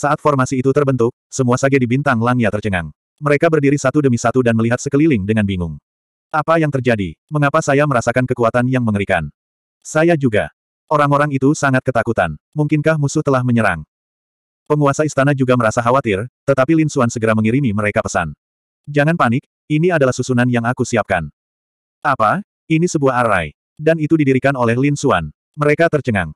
Saat formasi itu terbentuk, semua sage di bintang langnya tercengang. Mereka berdiri satu demi satu dan melihat sekeliling dengan bingung. Apa yang terjadi? Mengapa saya merasakan kekuatan yang mengerikan? Saya juga. Orang-orang itu sangat ketakutan. Mungkinkah musuh telah menyerang? Penguasa istana juga merasa khawatir, tetapi Lin Xuan segera mengirimi mereka pesan. Jangan panik, ini adalah susunan yang aku siapkan. Apa? Ini sebuah arai. Dan itu didirikan oleh Lin Xuan. Mereka tercengang.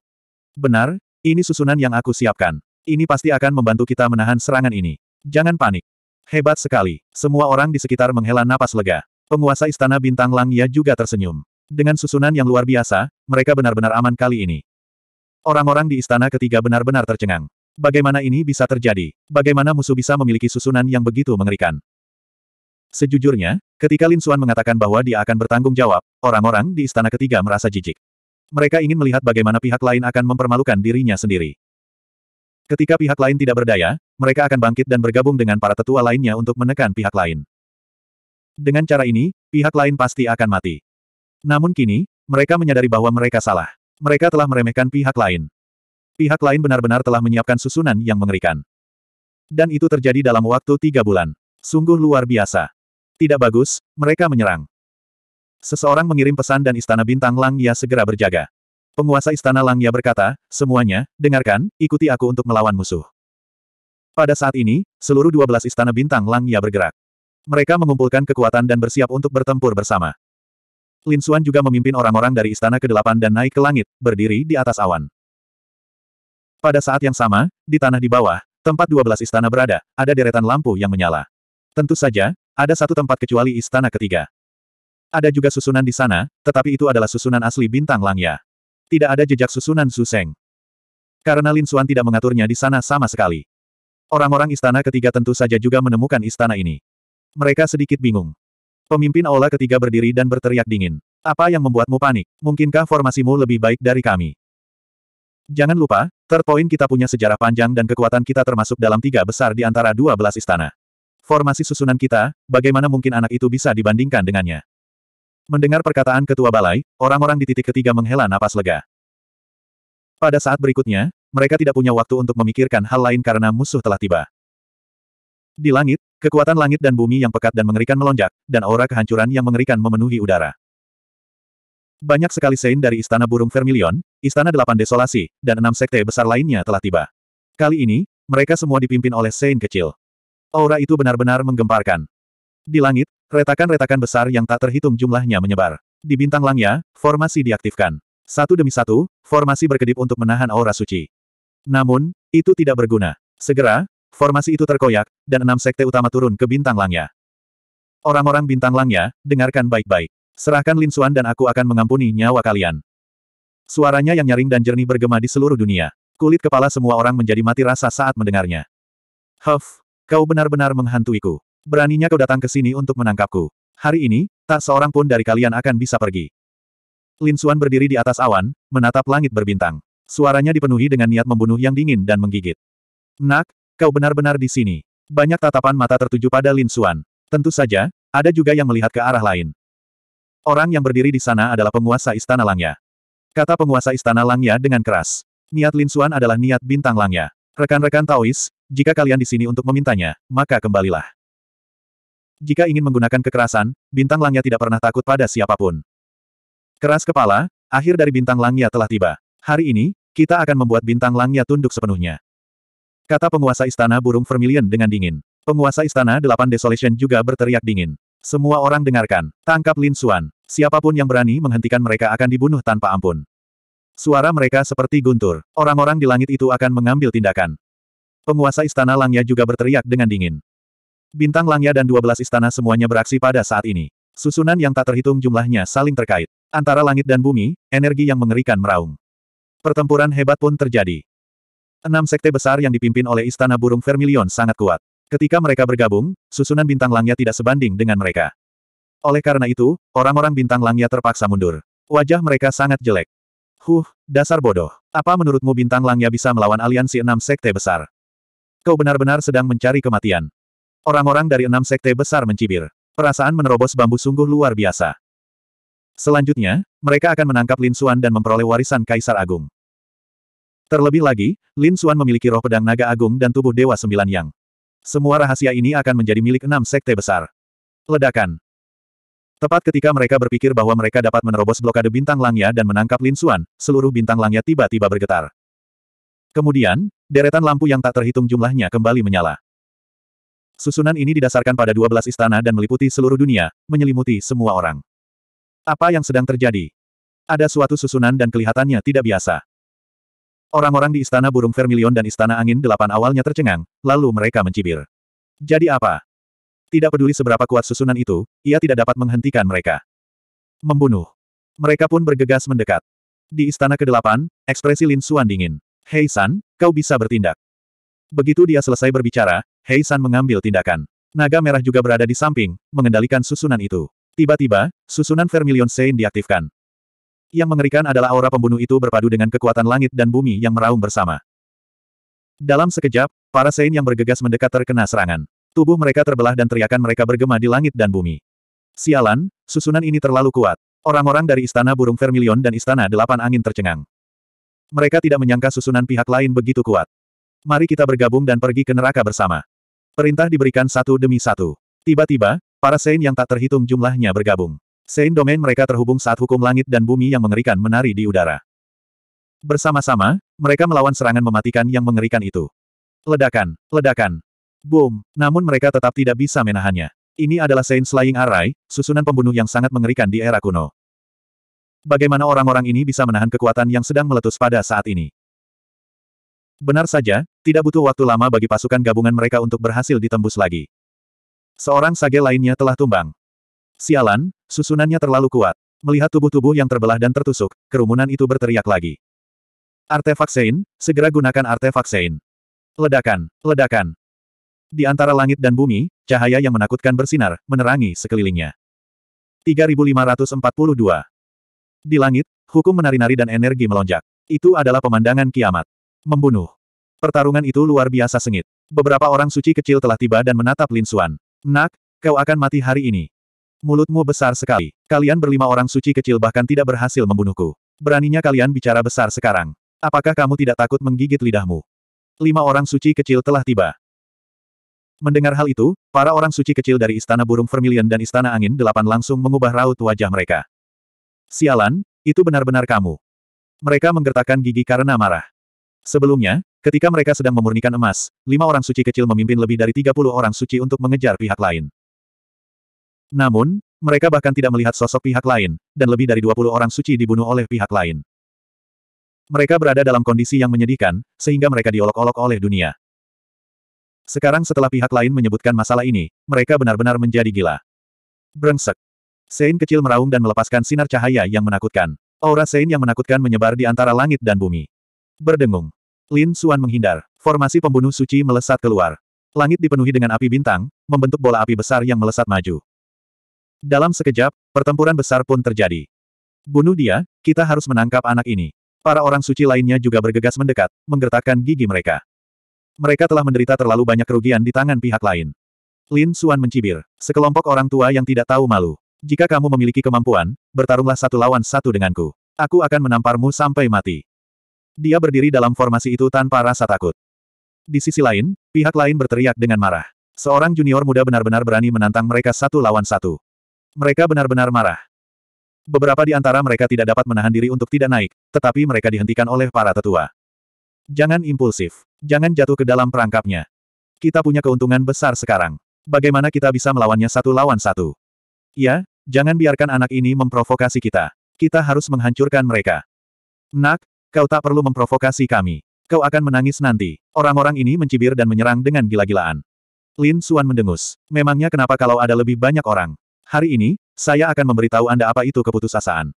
Benar, ini susunan yang aku siapkan. Ini pasti akan membantu kita menahan serangan ini. Jangan panik. Hebat sekali. Semua orang di sekitar menghela napas lega. Penguasa Istana Bintang Langia juga tersenyum. Dengan susunan yang luar biasa, mereka benar-benar aman kali ini. Orang-orang di istana ketiga benar-benar tercengang. Bagaimana ini bisa terjadi? Bagaimana musuh bisa memiliki susunan yang begitu mengerikan? Sejujurnya, ketika Lin Xuan mengatakan bahwa dia akan bertanggung jawab, orang-orang di istana ketiga merasa jijik. Mereka ingin melihat bagaimana pihak lain akan mempermalukan dirinya sendiri. Ketika pihak lain tidak berdaya, mereka akan bangkit dan bergabung dengan para tetua lainnya untuk menekan pihak lain. Dengan cara ini, pihak lain pasti akan mati. Namun kini, mereka menyadari bahwa mereka salah. Mereka telah meremehkan pihak lain. Pihak lain benar-benar telah menyiapkan susunan yang mengerikan. Dan itu terjadi dalam waktu tiga bulan. Sungguh luar biasa. Tidak bagus, mereka menyerang. Seseorang mengirim pesan dan Istana Bintang Langya segera berjaga. Penguasa Istana Langya berkata, semuanya, dengarkan, ikuti aku untuk melawan musuh. Pada saat ini, seluruh 12 istana bintang Langya bergerak. Mereka mengumpulkan kekuatan dan bersiap untuk bertempur bersama. Lin Xuan juga memimpin orang-orang dari istana ke-8 dan naik ke langit, berdiri di atas awan. Pada saat yang sama, di tanah di bawah, tempat 12 istana berada, ada deretan lampu yang menyala. Tentu saja, ada satu tempat kecuali istana ketiga. Ada juga susunan di sana, tetapi itu adalah susunan asli bintang Langya. Tidak ada jejak susunan Suseng. Karena Lin Suan tidak mengaturnya di sana sama sekali. Orang-orang istana ketiga tentu saja juga menemukan istana ini. Mereka sedikit bingung. Pemimpin aula ketiga berdiri dan berteriak dingin. Apa yang membuatmu panik? Mungkinkah formasimu lebih baik dari kami? Jangan lupa, terpoin kita punya sejarah panjang dan kekuatan kita termasuk dalam tiga besar di antara dua belas istana. Formasi susunan kita, bagaimana mungkin anak itu bisa dibandingkan dengannya? Mendengar perkataan ketua balai, orang-orang di titik ketiga menghela napas lega. Pada saat berikutnya, mereka tidak punya waktu untuk memikirkan hal lain karena musuh telah tiba. Di langit, kekuatan langit dan bumi yang pekat dan mengerikan melonjak, dan aura kehancuran yang mengerikan memenuhi udara. Banyak sekali sein dari Istana Burung Vermilion, Istana Delapan Desolasi, dan enam sekte besar lainnya telah tiba. Kali ini, mereka semua dipimpin oleh sein kecil. Aura itu benar-benar menggemparkan. Di langit, Retakan-retakan besar yang tak terhitung jumlahnya menyebar. Di bintang langnya, formasi diaktifkan. Satu demi satu, formasi berkedip untuk menahan aura suci. Namun, itu tidak berguna. Segera, formasi itu terkoyak, dan enam sekte utama turun ke bintang langnya. Orang-orang bintang langnya, dengarkan baik-baik. Serahkan Lin Xuan dan aku akan mengampuni nyawa kalian. Suaranya yang nyaring dan jernih bergema di seluruh dunia. Kulit kepala semua orang menjadi mati rasa saat mendengarnya. Huff, kau benar-benar menghantuiku. Beraninya kau datang ke sini untuk menangkapku. Hari ini, tak seorang pun dari kalian akan bisa pergi. Lin Xuan berdiri di atas awan, menatap langit berbintang. Suaranya dipenuhi dengan niat membunuh yang dingin dan menggigit. Nak, kau benar-benar di sini. Banyak tatapan mata tertuju pada Lin Xuan. Tentu saja, ada juga yang melihat ke arah lain. Orang yang berdiri di sana adalah penguasa Istana Langya. Kata penguasa Istana Langya dengan keras. Niat Lin Xuan adalah niat bintang Langya. Rekan-rekan Taois, jika kalian di sini untuk memintanya, maka kembalilah. Jika ingin menggunakan kekerasan, bintang langnya tidak pernah takut pada siapapun. Keras kepala, akhir dari bintang langnya telah tiba. Hari ini, kita akan membuat bintang langnya tunduk sepenuhnya. Kata penguasa istana burung vermilion dengan dingin. Penguasa istana delapan desolation juga berteriak dingin. Semua orang dengarkan, tangkap Lin Xuan. Siapapun yang berani menghentikan mereka akan dibunuh tanpa ampun. Suara mereka seperti guntur. Orang-orang di langit itu akan mengambil tindakan. Penguasa istana langnya juga berteriak dengan dingin. Bintang Langya dan 12 istana semuanya beraksi pada saat ini. Susunan yang tak terhitung jumlahnya saling terkait. Antara langit dan bumi, energi yang mengerikan meraung. Pertempuran hebat pun terjadi. Enam sekte besar yang dipimpin oleh Istana Burung Vermilion sangat kuat. Ketika mereka bergabung, susunan bintang langya tidak sebanding dengan mereka. Oleh karena itu, orang-orang bintang langya terpaksa mundur. Wajah mereka sangat jelek. Huh, dasar bodoh. Apa menurutmu bintang langya bisa melawan aliansi enam sekte besar? Kau benar-benar sedang mencari kematian. Orang-orang dari enam sekte besar mencibir. Perasaan menerobos bambu sungguh luar biasa. Selanjutnya, mereka akan menangkap Lin Xuan dan memperoleh warisan Kaisar Agung. Terlebih lagi, Lin Xuan memiliki roh pedang naga agung dan tubuh Dewa Sembilan Yang. Semua rahasia ini akan menjadi milik enam sekte besar. Ledakan. Tepat ketika mereka berpikir bahwa mereka dapat menerobos blokade bintang langnya dan menangkap Lin Xuan, seluruh bintang langnya tiba-tiba bergetar. Kemudian, deretan lampu yang tak terhitung jumlahnya kembali menyala. Susunan ini didasarkan pada 12 istana dan meliputi seluruh dunia, menyelimuti semua orang. Apa yang sedang terjadi? Ada suatu susunan dan kelihatannya tidak biasa. Orang-orang di Istana Burung Vermilion dan Istana Angin Delapan awalnya tercengang, lalu mereka mencibir. Jadi apa? Tidak peduli seberapa kuat susunan itu, ia tidak dapat menghentikan mereka. Membunuh. Mereka pun bergegas mendekat. Di Istana Kedelapan, ekspresi Lin Xuan dingin. Hei San, kau bisa bertindak. Begitu dia selesai berbicara, Hei San mengambil tindakan. Naga merah juga berada di samping, mengendalikan susunan itu. Tiba-tiba, susunan Vermilion Sein diaktifkan. Yang mengerikan adalah aura pembunuh itu berpadu dengan kekuatan langit dan bumi yang meraung bersama. Dalam sekejap, para Sein yang bergegas mendekat terkena serangan. Tubuh mereka terbelah dan teriakan mereka bergema di langit dan bumi. Sialan, susunan ini terlalu kuat. Orang-orang dari Istana Burung Vermilion dan Istana Delapan Angin tercengang. Mereka tidak menyangka susunan pihak lain begitu kuat. Mari kita bergabung dan pergi ke neraka bersama. Perintah diberikan satu demi satu. Tiba-tiba, para Sein yang tak terhitung jumlahnya bergabung. Sein domain mereka terhubung saat hukum langit dan bumi yang mengerikan menari di udara. Bersama-sama, mereka melawan serangan mematikan yang mengerikan itu. Ledakan, ledakan. Boom, namun mereka tetap tidak bisa menahannya. Ini adalah Sein Slaying Array, susunan pembunuh yang sangat mengerikan di era kuno. Bagaimana orang-orang ini bisa menahan kekuatan yang sedang meletus pada saat ini? Benar saja, tidak butuh waktu lama bagi pasukan gabungan mereka untuk berhasil ditembus lagi. Seorang sage lainnya telah tumbang. Sialan, susunannya terlalu kuat. Melihat tubuh-tubuh yang terbelah dan tertusuk, kerumunan itu berteriak lagi. Artefak Sein, segera gunakan artefak Sein. Ledakan, ledakan. Di antara langit dan bumi, cahaya yang menakutkan bersinar, menerangi sekelilingnya. 3542. Di langit, hukum menari-nari dan energi melonjak. Itu adalah pemandangan kiamat. Membunuh. Pertarungan itu luar biasa sengit. Beberapa orang suci kecil telah tiba dan menatap Lin Xuan. Nak, kau akan mati hari ini. Mulutmu besar sekali. Kalian berlima orang suci kecil bahkan tidak berhasil membunuhku. Beraninya kalian bicara besar sekarang. Apakah kamu tidak takut menggigit lidahmu? Lima orang suci kecil telah tiba. Mendengar hal itu, para orang suci kecil dari Istana Burung Vermilion dan Istana Angin Delapan langsung mengubah raut wajah mereka. Sialan, itu benar-benar kamu. Mereka menggertakkan gigi karena marah. Sebelumnya, ketika mereka sedang memurnikan emas, lima orang suci kecil memimpin lebih dari 30 orang suci untuk mengejar pihak lain. Namun, mereka bahkan tidak melihat sosok pihak lain, dan lebih dari 20 orang suci dibunuh oleh pihak lain. Mereka berada dalam kondisi yang menyedihkan, sehingga mereka diolok-olok oleh dunia. Sekarang setelah pihak lain menyebutkan masalah ini, mereka benar-benar menjadi gila. Brengsek. Sein kecil meraung dan melepaskan sinar cahaya yang menakutkan. Aura Sein yang menakutkan menyebar di antara langit dan bumi. Berdengung. Lin Suan menghindar. Formasi pembunuh suci melesat keluar. Langit dipenuhi dengan api bintang, membentuk bola api besar yang melesat maju. Dalam sekejap, pertempuran besar pun terjadi. Bunuh dia, kita harus menangkap anak ini. Para orang suci lainnya juga bergegas mendekat, menggertakkan gigi mereka. Mereka telah menderita terlalu banyak kerugian di tangan pihak lain. Lin Suan mencibir, sekelompok orang tua yang tidak tahu malu. Jika kamu memiliki kemampuan, bertarunglah satu lawan satu denganku. Aku akan menamparmu sampai mati. Dia berdiri dalam formasi itu tanpa rasa takut. Di sisi lain, pihak lain berteriak dengan marah. Seorang junior muda benar-benar berani menantang mereka satu lawan satu. Mereka benar-benar marah. Beberapa di antara mereka tidak dapat menahan diri untuk tidak naik, tetapi mereka dihentikan oleh para tetua. Jangan impulsif. Jangan jatuh ke dalam perangkapnya. Kita punya keuntungan besar sekarang. Bagaimana kita bisa melawannya satu lawan satu? Ya, jangan biarkan anak ini memprovokasi kita. Kita harus menghancurkan mereka. Nak, Kau tak perlu memprovokasi kami. Kau akan menangis nanti. Orang-orang ini mencibir dan menyerang dengan gila-gilaan. Lin Suan mendengus. Memangnya kenapa kalau ada lebih banyak orang? Hari ini, saya akan memberitahu Anda apa itu keputusasaan.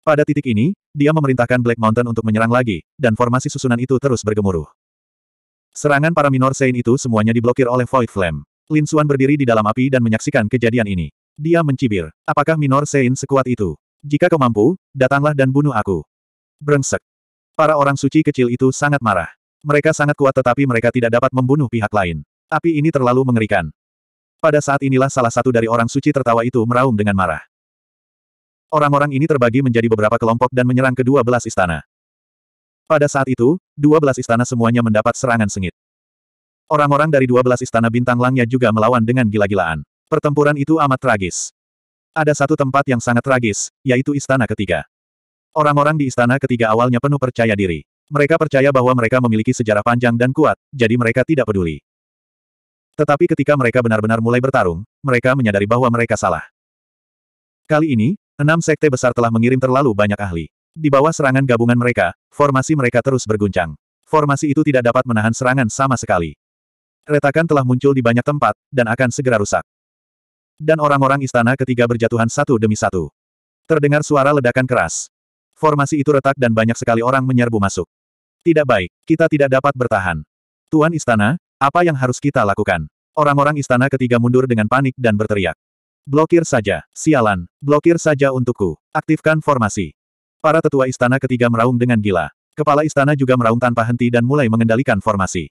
Pada titik ini, dia memerintahkan Black Mountain untuk menyerang lagi, dan formasi susunan itu terus bergemuruh. Serangan para minor Saint itu semuanya diblokir oleh Void Flame. Lin Suan berdiri di dalam api dan menyaksikan kejadian ini. Dia mencibir, apakah minor Saint sekuat itu? Jika kau mampu, datanglah dan bunuh aku. Brengsek. Para orang suci kecil itu sangat marah. Mereka sangat kuat tetapi mereka tidak dapat membunuh pihak lain. Api ini terlalu mengerikan. Pada saat inilah salah satu dari orang suci tertawa itu meraung dengan marah. Orang-orang ini terbagi menjadi beberapa kelompok dan menyerang kedua belas istana. Pada saat itu, dua belas istana semuanya mendapat serangan sengit. Orang-orang dari dua belas istana bintang langnya juga melawan dengan gila-gilaan. Pertempuran itu amat tragis. Ada satu tempat yang sangat tragis, yaitu istana ketiga. Orang-orang di istana ketiga awalnya penuh percaya diri. Mereka percaya bahwa mereka memiliki sejarah panjang dan kuat, jadi mereka tidak peduli. Tetapi ketika mereka benar-benar mulai bertarung, mereka menyadari bahwa mereka salah. Kali ini, enam sekte besar telah mengirim terlalu banyak ahli. Di bawah serangan gabungan mereka, formasi mereka terus berguncang. Formasi itu tidak dapat menahan serangan sama sekali. Retakan telah muncul di banyak tempat, dan akan segera rusak. Dan orang-orang istana ketiga berjatuhan satu demi satu. Terdengar suara ledakan keras. Formasi itu retak dan banyak sekali orang menyerbu masuk. Tidak baik, kita tidak dapat bertahan. Tuan Istana, apa yang harus kita lakukan? Orang-orang istana ketiga mundur dengan panik dan berteriak. Blokir saja, sialan, blokir saja untukku. Aktifkan formasi. Para tetua istana ketiga meraung dengan gila. Kepala istana juga meraung tanpa henti dan mulai mengendalikan formasi.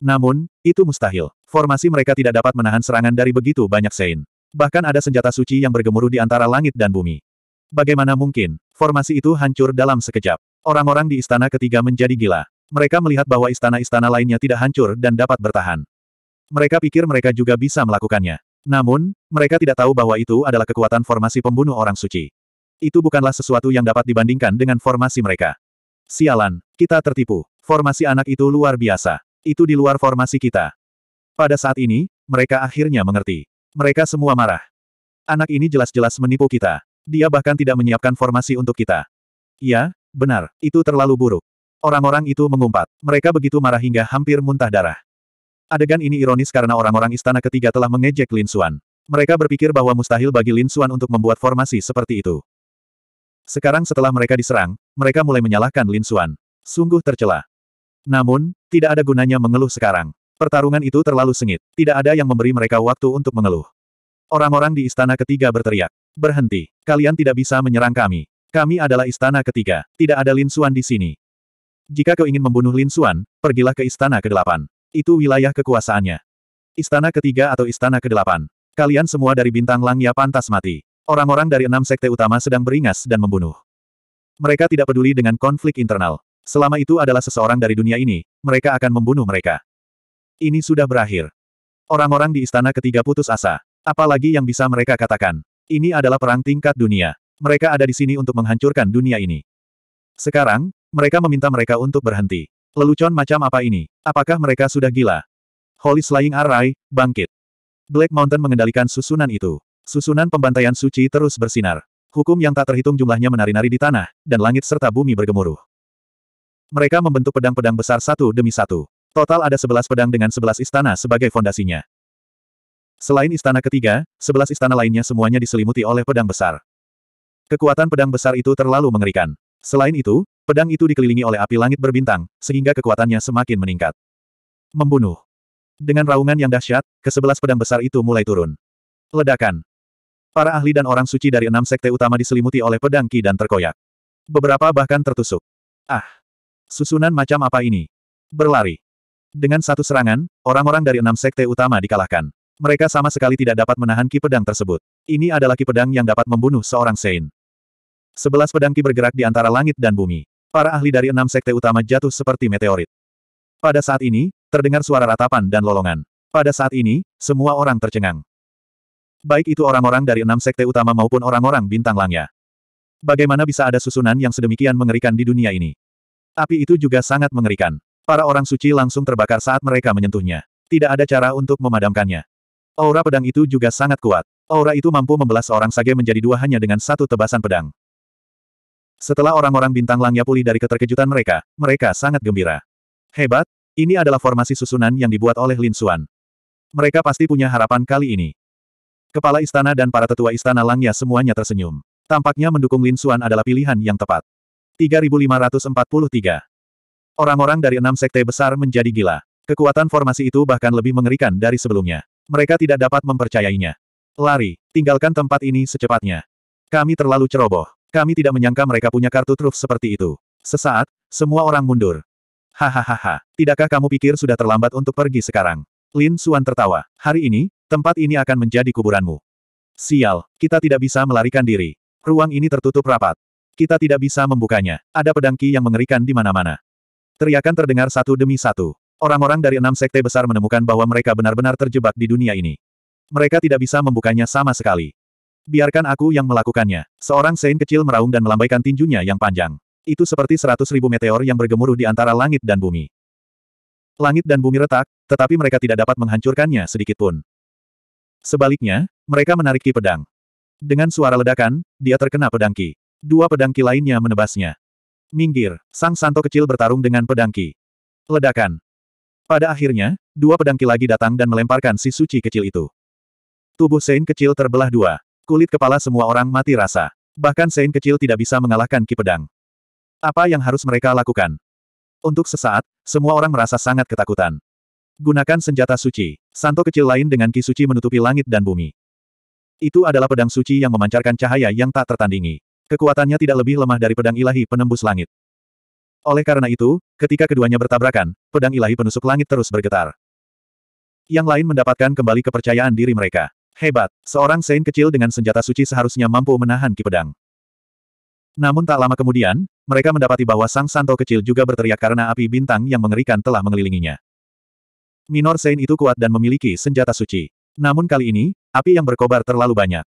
Namun, itu mustahil. Formasi mereka tidak dapat menahan serangan dari begitu banyak sein. Bahkan ada senjata suci yang bergemuruh di antara langit dan bumi. Bagaimana mungkin, formasi itu hancur dalam sekejap. Orang-orang di istana ketiga menjadi gila. Mereka melihat bahwa istana-istana lainnya tidak hancur dan dapat bertahan. Mereka pikir mereka juga bisa melakukannya. Namun, mereka tidak tahu bahwa itu adalah kekuatan formasi pembunuh orang suci. Itu bukanlah sesuatu yang dapat dibandingkan dengan formasi mereka. Sialan, kita tertipu. Formasi anak itu luar biasa. Itu di luar formasi kita. Pada saat ini, mereka akhirnya mengerti. Mereka semua marah. Anak ini jelas-jelas menipu kita. Dia bahkan tidak menyiapkan formasi untuk kita. Ya, benar, itu terlalu buruk. Orang-orang itu mengumpat. Mereka begitu marah hingga hampir muntah darah. Adegan ini ironis karena orang-orang istana ketiga telah mengejek Lin Xuan. Mereka berpikir bahwa mustahil bagi Lin Xuan untuk membuat formasi seperti itu. Sekarang setelah mereka diserang, mereka mulai menyalahkan Lin Xuan. Sungguh tercela. Namun, tidak ada gunanya mengeluh sekarang. Pertarungan itu terlalu sengit. Tidak ada yang memberi mereka waktu untuk mengeluh. Orang-orang di istana ketiga berteriak. Berhenti. Kalian tidak bisa menyerang kami. Kami adalah istana ketiga. Tidak ada Lin Suan di sini. Jika kau ingin membunuh Lin Suan, pergilah ke istana ke-8. Itu wilayah kekuasaannya. Istana ketiga atau istana ke-8. Kalian semua dari bintang Langya pantas mati. Orang-orang dari enam sekte utama sedang beringas dan membunuh. Mereka tidak peduli dengan konflik internal. Selama itu adalah seseorang dari dunia ini, mereka akan membunuh mereka. Ini sudah berakhir. Orang-orang di istana ketiga putus asa. Apalagi yang bisa mereka katakan. Ini adalah perang tingkat dunia. Mereka ada di sini untuk menghancurkan dunia ini. Sekarang, mereka meminta mereka untuk berhenti. Lelucon macam apa ini? Apakah mereka sudah gila? Holy Slaying Array, bangkit. Black Mountain mengendalikan susunan itu. Susunan pembantaian suci terus bersinar. Hukum yang tak terhitung jumlahnya menari-nari di tanah, dan langit serta bumi bergemuruh. Mereka membentuk pedang-pedang besar satu demi satu. Total ada sebelas pedang dengan sebelas istana sebagai fondasinya. Selain istana ketiga, sebelas istana lainnya semuanya diselimuti oleh pedang besar. Kekuatan pedang besar itu terlalu mengerikan. Selain itu, pedang itu dikelilingi oleh api langit berbintang, sehingga kekuatannya semakin meningkat. Membunuh. Dengan raungan yang dahsyat, kesebelas pedang besar itu mulai turun. Ledakan. Para ahli dan orang suci dari enam sekte utama diselimuti oleh pedang ki dan terkoyak. Beberapa bahkan tertusuk. Ah! Susunan macam apa ini? Berlari. Dengan satu serangan, orang-orang dari enam sekte utama dikalahkan. Mereka sama sekali tidak dapat menahan ki pedang tersebut. Ini adalah ki pedang yang dapat membunuh seorang Sein. Sebelas pedang ki bergerak di antara langit dan bumi. Para ahli dari enam sekte utama jatuh seperti meteorit. Pada saat ini, terdengar suara ratapan dan lolongan. Pada saat ini, semua orang tercengang. Baik itu orang-orang dari enam sekte utama maupun orang-orang bintang langnya. Bagaimana bisa ada susunan yang sedemikian mengerikan di dunia ini? Api itu juga sangat mengerikan. Para orang suci langsung terbakar saat mereka menyentuhnya. Tidak ada cara untuk memadamkannya. Aura pedang itu juga sangat kuat. Aura itu mampu membelah seorang sage menjadi dua hanya dengan satu tebasan pedang. Setelah orang-orang bintang langnya pulih dari keterkejutan mereka, mereka sangat gembira. Hebat, ini adalah formasi susunan yang dibuat oleh Lin Xuan. Mereka pasti punya harapan kali ini. Kepala istana dan para tetua istana langnya semuanya tersenyum. Tampaknya mendukung Lin Xuan adalah pilihan yang tepat. 3543 Orang-orang dari enam sekte besar menjadi gila. Kekuatan formasi itu bahkan lebih mengerikan dari sebelumnya mereka tidak dapat mempercayainya. Lari, tinggalkan tempat ini secepatnya. Kami terlalu ceroboh. Kami tidak menyangka mereka punya kartu truf seperti itu. Sesaat, semua orang mundur. Hahaha, tidakkah kamu pikir sudah terlambat untuk pergi sekarang? Lin Suan tertawa. Hari ini, tempat ini akan menjadi kuburanmu. Sial, kita tidak bisa melarikan diri. Ruang ini tertutup rapat. Kita tidak bisa membukanya. Ada pedangki yang mengerikan di mana-mana. Teriakan terdengar satu demi satu. Orang-orang dari enam sekte besar menemukan bahwa mereka benar-benar terjebak di dunia ini. Mereka tidak bisa membukanya sama sekali. Biarkan aku yang melakukannya. Seorang sein kecil meraung dan melambaikan tinjunya yang panjang. Itu seperti seratus ribu meteor yang bergemuruh di antara langit dan bumi. Langit dan bumi retak, tetapi mereka tidak dapat menghancurkannya sedikit pun. Sebaliknya, mereka menarik ki pedang. Dengan suara ledakan, dia terkena pedang ki. Dua pedang ki lainnya menebasnya. Minggir, sang santo kecil bertarung dengan pedang ki. Ledakan, pada akhirnya, dua pedangki lagi datang dan melemparkan si suci kecil itu. Tubuh Sein kecil terbelah dua. Kulit kepala semua orang mati rasa. Bahkan Sein kecil tidak bisa mengalahkan ki pedang. Apa yang harus mereka lakukan? Untuk sesaat, semua orang merasa sangat ketakutan. Gunakan senjata suci. Santo kecil lain dengan ki suci menutupi langit dan bumi. Itu adalah pedang suci yang memancarkan cahaya yang tak tertandingi. Kekuatannya tidak lebih lemah dari pedang ilahi penembus langit. Oleh karena itu, ketika keduanya bertabrakan, pedang ilahi penusuk langit terus bergetar. Yang lain mendapatkan kembali kepercayaan diri mereka. Hebat, seorang Sein kecil dengan senjata suci seharusnya mampu menahan ki pedang. Namun tak lama kemudian, mereka mendapati bahwa Sang Santo kecil juga berteriak karena api bintang yang mengerikan telah mengelilinginya. Minor Sein itu kuat dan memiliki senjata suci. Namun kali ini, api yang berkobar terlalu banyak.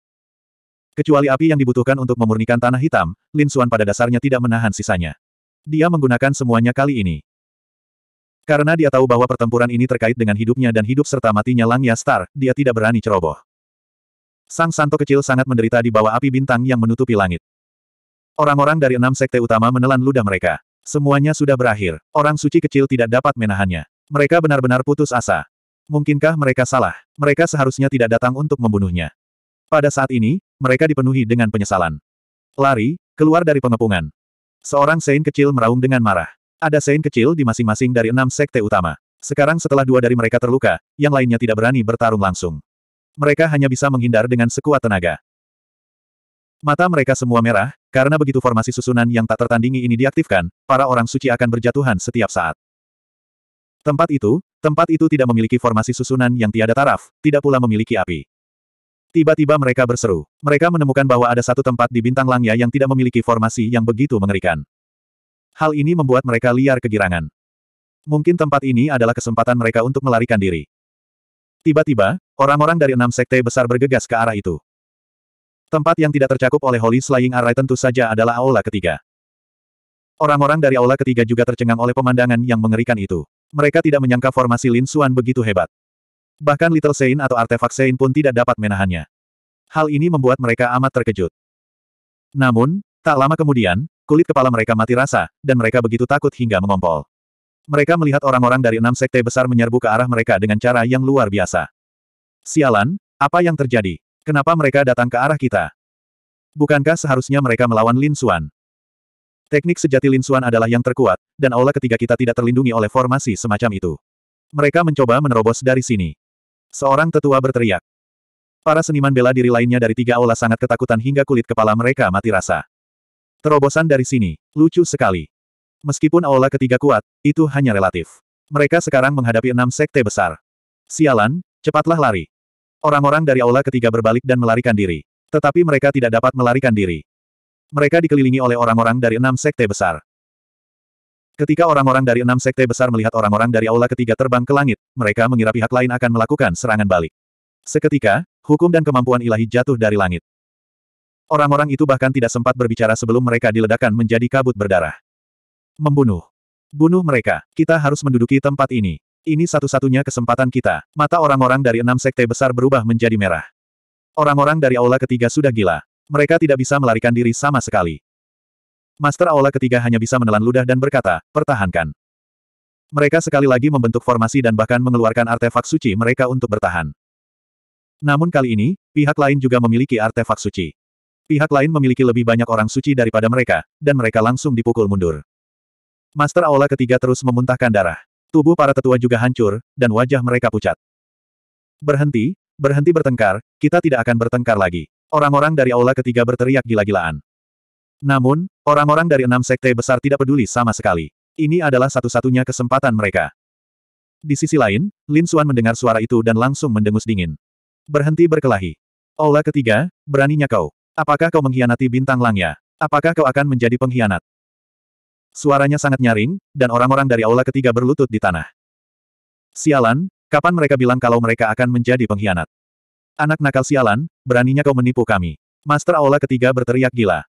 Kecuali api yang dibutuhkan untuk memurnikan tanah hitam, Lin Suan pada dasarnya tidak menahan sisanya. Dia menggunakan semuanya kali ini. Karena dia tahu bahwa pertempuran ini terkait dengan hidupnya dan hidup serta matinya Langya Star, dia tidak berani ceroboh. Sang Santo kecil sangat menderita di bawah api bintang yang menutupi langit. Orang-orang dari enam sekte utama menelan ludah mereka. Semuanya sudah berakhir. Orang suci kecil tidak dapat menahannya. Mereka benar-benar putus asa. Mungkinkah mereka salah? Mereka seharusnya tidak datang untuk membunuhnya. Pada saat ini, mereka dipenuhi dengan penyesalan. Lari, keluar dari pengepungan. Seorang Sein kecil meraung dengan marah. Ada Sein kecil di masing-masing dari enam sekte utama. Sekarang setelah dua dari mereka terluka, yang lainnya tidak berani bertarung langsung. Mereka hanya bisa menghindar dengan sekuat tenaga. Mata mereka semua merah, karena begitu formasi susunan yang tak tertandingi ini diaktifkan, para orang suci akan berjatuhan setiap saat. Tempat itu, tempat itu tidak memiliki formasi susunan yang tiada taraf, tidak pula memiliki api. Tiba-tiba mereka berseru. Mereka menemukan bahwa ada satu tempat di bintang Langnya yang tidak memiliki formasi yang begitu mengerikan. Hal ini membuat mereka liar kegirangan. Mungkin tempat ini adalah kesempatan mereka untuk melarikan diri. Tiba-tiba, orang-orang dari enam sekte besar bergegas ke arah itu. Tempat yang tidak tercakup oleh Holy Slaying Array tentu saja adalah aula ketiga. Orang-orang dari aula ketiga juga tercengang oleh pemandangan yang mengerikan itu. Mereka tidak menyangka formasi Lin Suan begitu hebat. Bahkan Little Saint atau artefak Saint pun tidak dapat menahannya. Hal ini membuat mereka amat terkejut. Namun, tak lama kemudian, kulit kepala mereka mati rasa, dan mereka begitu takut hingga mengompol. Mereka melihat orang-orang dari enam sekte besar menyerbu ke arah mereka dengan cara yang luar biasa. Sialan, apa yang terjadi? Kenapa mereka datang ke arah kita? Bukankah seharusnya mereka melawan Lin Xuan? Teknik sejati Lin Xuan adalah yang terkuat, dan aula ketiga kita tidak terlindungi oleh formasi semacam itu. Mereka mencoba menerobos dari sini. Seorang tetua berteriak. Para seniman bela diri lainnya dari tiga aula sangat ketakutan hingga kulit kepala mereka mati rasa. Terobosan dari sini, lucu sekali. Meskipun aula ketiga kuat, itu hanya relatif. Mereka sekarang menghadapi enam sekte besar. Sialan, cepatlah lari. Orang-orang dari aula ketiga berbalik dan melarikan diri. Tetapi mereka tidak dapat melarikan diri. Mereka dikelilingi oleh orang-orang dari enam sekte besar. Ketika orang-orang dari enam sekte besar melihat orang-orang dari aula ketiga terbang ke langit, mereka mengira pihak lain akan melakukan serangan balik. Seketika, hukum dan kemampuan ilahi jatuh dari langit. Orang-orang itu bahkan tidak sempat berbicara sebelum mereka diledakkan menjadi kabut berdarah. Membunuh. Bunuh mereka. Kita harus menduduki tempat ini. Ini satu-satunya kesempatan kita. Mata orang-orang dari enam sekte besar berubah menjadi merah. Orang-orang dari aula ketiga sudah gila. Mereka tidak bisa melarikan diri sama sekali. Master Aula ketiga hanya bisa menelan ludah dan berkata, pertahankan. Mereka sekali lagi membentuk formasi dan bahkan mengeluarkan artefak suci mereka untuk bertahan. Namun kali ini, pihak lain juga memiliki artefak suci. Pihak lain memiliki lebih banyak orang suci daripada mereka, dan mereka langsung dipukul mundur. Master Aula ketiga terus memuntahkan darah. Tubuh para tetua juga hancur, dan wajah mereka pucat. Berhenti, berhenti bertengkar, kita tidak akan bertengkar lagi. Orang-orang dari Aula ketiga berteriak gila-gilaan. Namun, orang-orang dari enam sekte besar tidak peduli sama sekali. Ini adalah satu-satunya kesempatan mereka. Di sisi lain, Lin Xuan mendengar suara itu dan langsung mendengus dingin. Berhenti berkelahi. ola ketiga, beraninya kau. Apakah kau mengkhianati bintang langnya? Apakah kau akan menjadi pengkhianat? Suaranya sangat nyaring, dan orang-orang dari aula ketiga berlutut di tanah. Sialan, kapan mereka bilang kalau mereka akan menjadi pengkhianat? Anak nakal sialan, beraninya kau menipu kami. Master aula ketiga berteriak gila.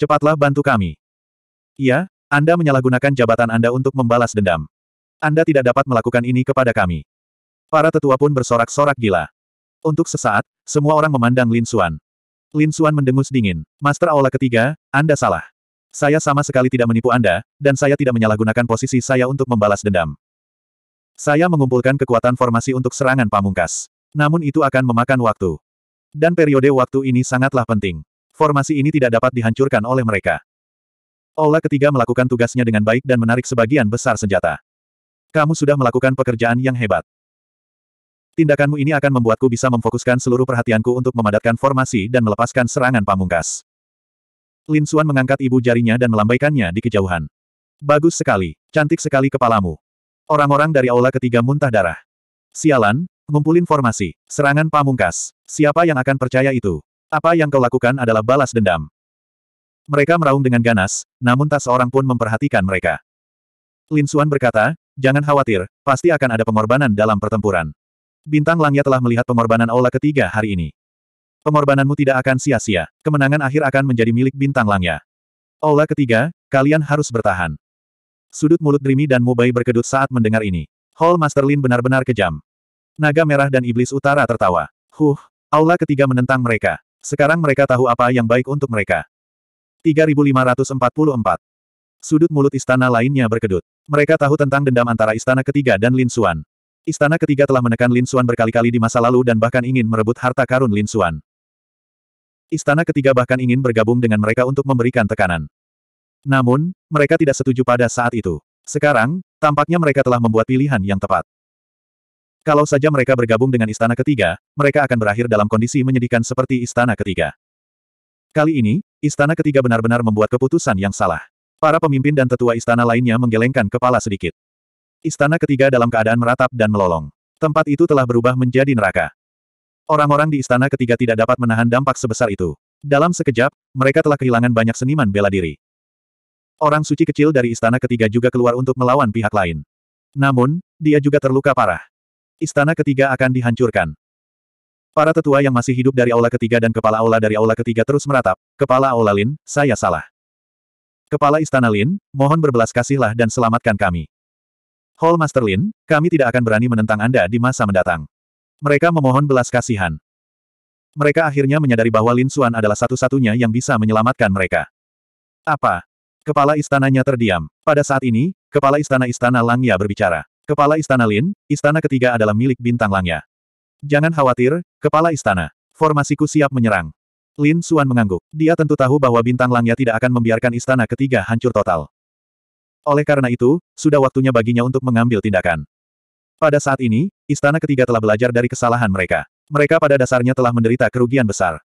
Cepatlah bantu kami. Iya, Anda menyalahgunakan jabatan Anda untuk membalas dendam. Anda tidak dapat melakukan ini kepada kami. Para tetua pun bersorak-sorak gila. Untuk sesaat, semua orang memandang Lin Xuan. Lin Xuan mendengus dingin. Master Aula ketiga, Anda salah. Saya sama sekali tidak menipu Anda, dan saya tidak menyalahgunakan posisi saya untuk membalas dendam. Saya mengumpulkan kekuatan formasi untuk serangan pamungkas. Namun itu akan memakan waktu. Dan periode waktu ini sangatlah penting formasi ini tidak dapat dihancurkan oleh mereka. Ola ketiga melakukan tugasnya dengan baik dan menarik sebagian besar senjata. Kamu sudah melakukan pekerjaan yang hebat. Tindakanmu ini akan membuatku bisa memfokuskan seluruh perhatianku untuk memadatkan formasi dan melepaskan serangan pamungkas. Lin Xuan mengangkat ibu jarinya dan melambaikannya di kejauhan. Bagus sekali, cantik sekali kepalamu. Orang-orang dari aula ketiga muntah darah. Sialan, ngumpulin formasi, serangan pamungkas. Siapa yang akan percaya itu? Apa yang kau lakukan adalah balas dendam. Mereka meraung dengan ganas, namun tak seorang pun memperhatikan mereka. Lin Suan berkata, jangan khawatir, pasti akan ada pengorbanan dalam pertempuran. Bintang Langya telah melihat pengorbanan aula ketiga hari ini. Pengorbananmu tidak akan sia-sia, kemenangan akhir akan menjadi milik Bintang Langya. Aula ketiga, kalian harus bertahan. Sudut mulut Dreamy dan Mubai berkedut saat mendengar ini. Hall Master Lin benar-benar kejam. Naga Merah dan Iblis Utara tertawa. Huh, aula ketiga menentang mereka. Sekarang mereka tahu apa yang baik untuk mereka. 3544. Sudut mulut istana lainnya berkedut. Mereka tahu tentang dendam antara istana ketiga dan Lin Xuan. Istana ketiga telah menekan Lin Xuan berkali-kali di masa lalu dan bahkan ingin merebut harta karun Lin Xuan. Istana ketiga bahkan ingin bergabung dengan mereka untuk memberikan tekanan. Namun, mereka tidak setuju pada saat itu. Sekarang, tampaknya mereka telah membuat pilihan yang tepat. Kalau saja mereka bergabung dengan istana ketiga, mereka akan berakhir dalam kondisi menyedihkan seperti istana ketiga. Kali ini, istana ketiga benar-benar membuat keputusan yang salah. Para pemimpin dan tetua istana lainnya menggelengkan kepala sedikit. Istana ketiga dalam keadaan meratap dan melolong. Tempat itu telah berubah menjadi neraka. Orang-orang di istana ketiga tidak dapat menahan dampak sebesar itu. Dalam sekejap, mereka telah kehilangan banyak seniman bela diri. Orang suci kecil dari istana ketiga juga keluar untuk melawan pihak lain. Namun, dia juga terluka parah. Istana ketiga akan dihancurkan. Para tetua yang masih hidup dari aula ketiga dan kepala aula dari aula ketiga terus meratap, kepala aula Lin, saya salah. Kepala istana Lin, mohon berbelas kasihlah dan selamatkan kami. Hall Master Lin, kami tidak akan berani menentang Anda di masa mendatang. Mereka memohon belas kasihan. Mereka akhirnya menyadari bahwa Lin Xuan adalah satu-satunya yang bisa menyelamatkan mereka. Apa? Kepala istananya terdiam. Pada saat ini, kepala istana-istana Langya berbicara. Kepala Istana Lin, istana ketiga adalah milik bintang langnya. Jangan khawatir, Kepala Istana. Formasiku siap menyerang. Lin Suan mengangguk. Dia tentu tahu bahwa bintang langnya tidak akan membiarkan istana ketiga hancur total. Oleh karena itu, sudah waktunya baginya untuk mengambil tindakan. Pada saat ini, istana ketiga telah belajar dari kesalahan mereka. Mereka pada dasarnya telah menderita kerugian besar.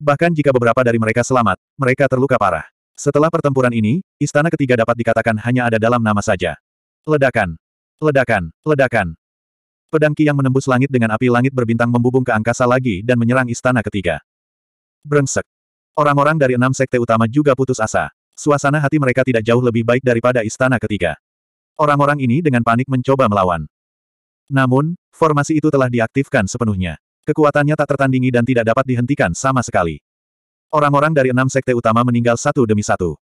Bahkan jika beberapa dari mereka selamat, mereka terluka parah. Setelah pertempuran ini, istana ketiga dapat dikatakan hanya ada dalam nama saja. Ledakan. Ledakan, ledakan. Pedang Ki yang menembus langit dengan api langit berbintang membubung ke angkasa lagi dan menyerang istana ketiga. Brengsek. Orang-orang dari enam sekte utama juga putus asa. Suasana hati mereka tidak jauh lebih baik daripada istana ketiga. Orang-orang ini dengan panik mencoba melawan. Namun, formasi itu telah diaktifkan sepenuhnya. Kekuatannya tak tertandingi dan tidak dapat dihentikan sama sekali. Orang-orang dari enam sekte utama meninggal satu demi satu.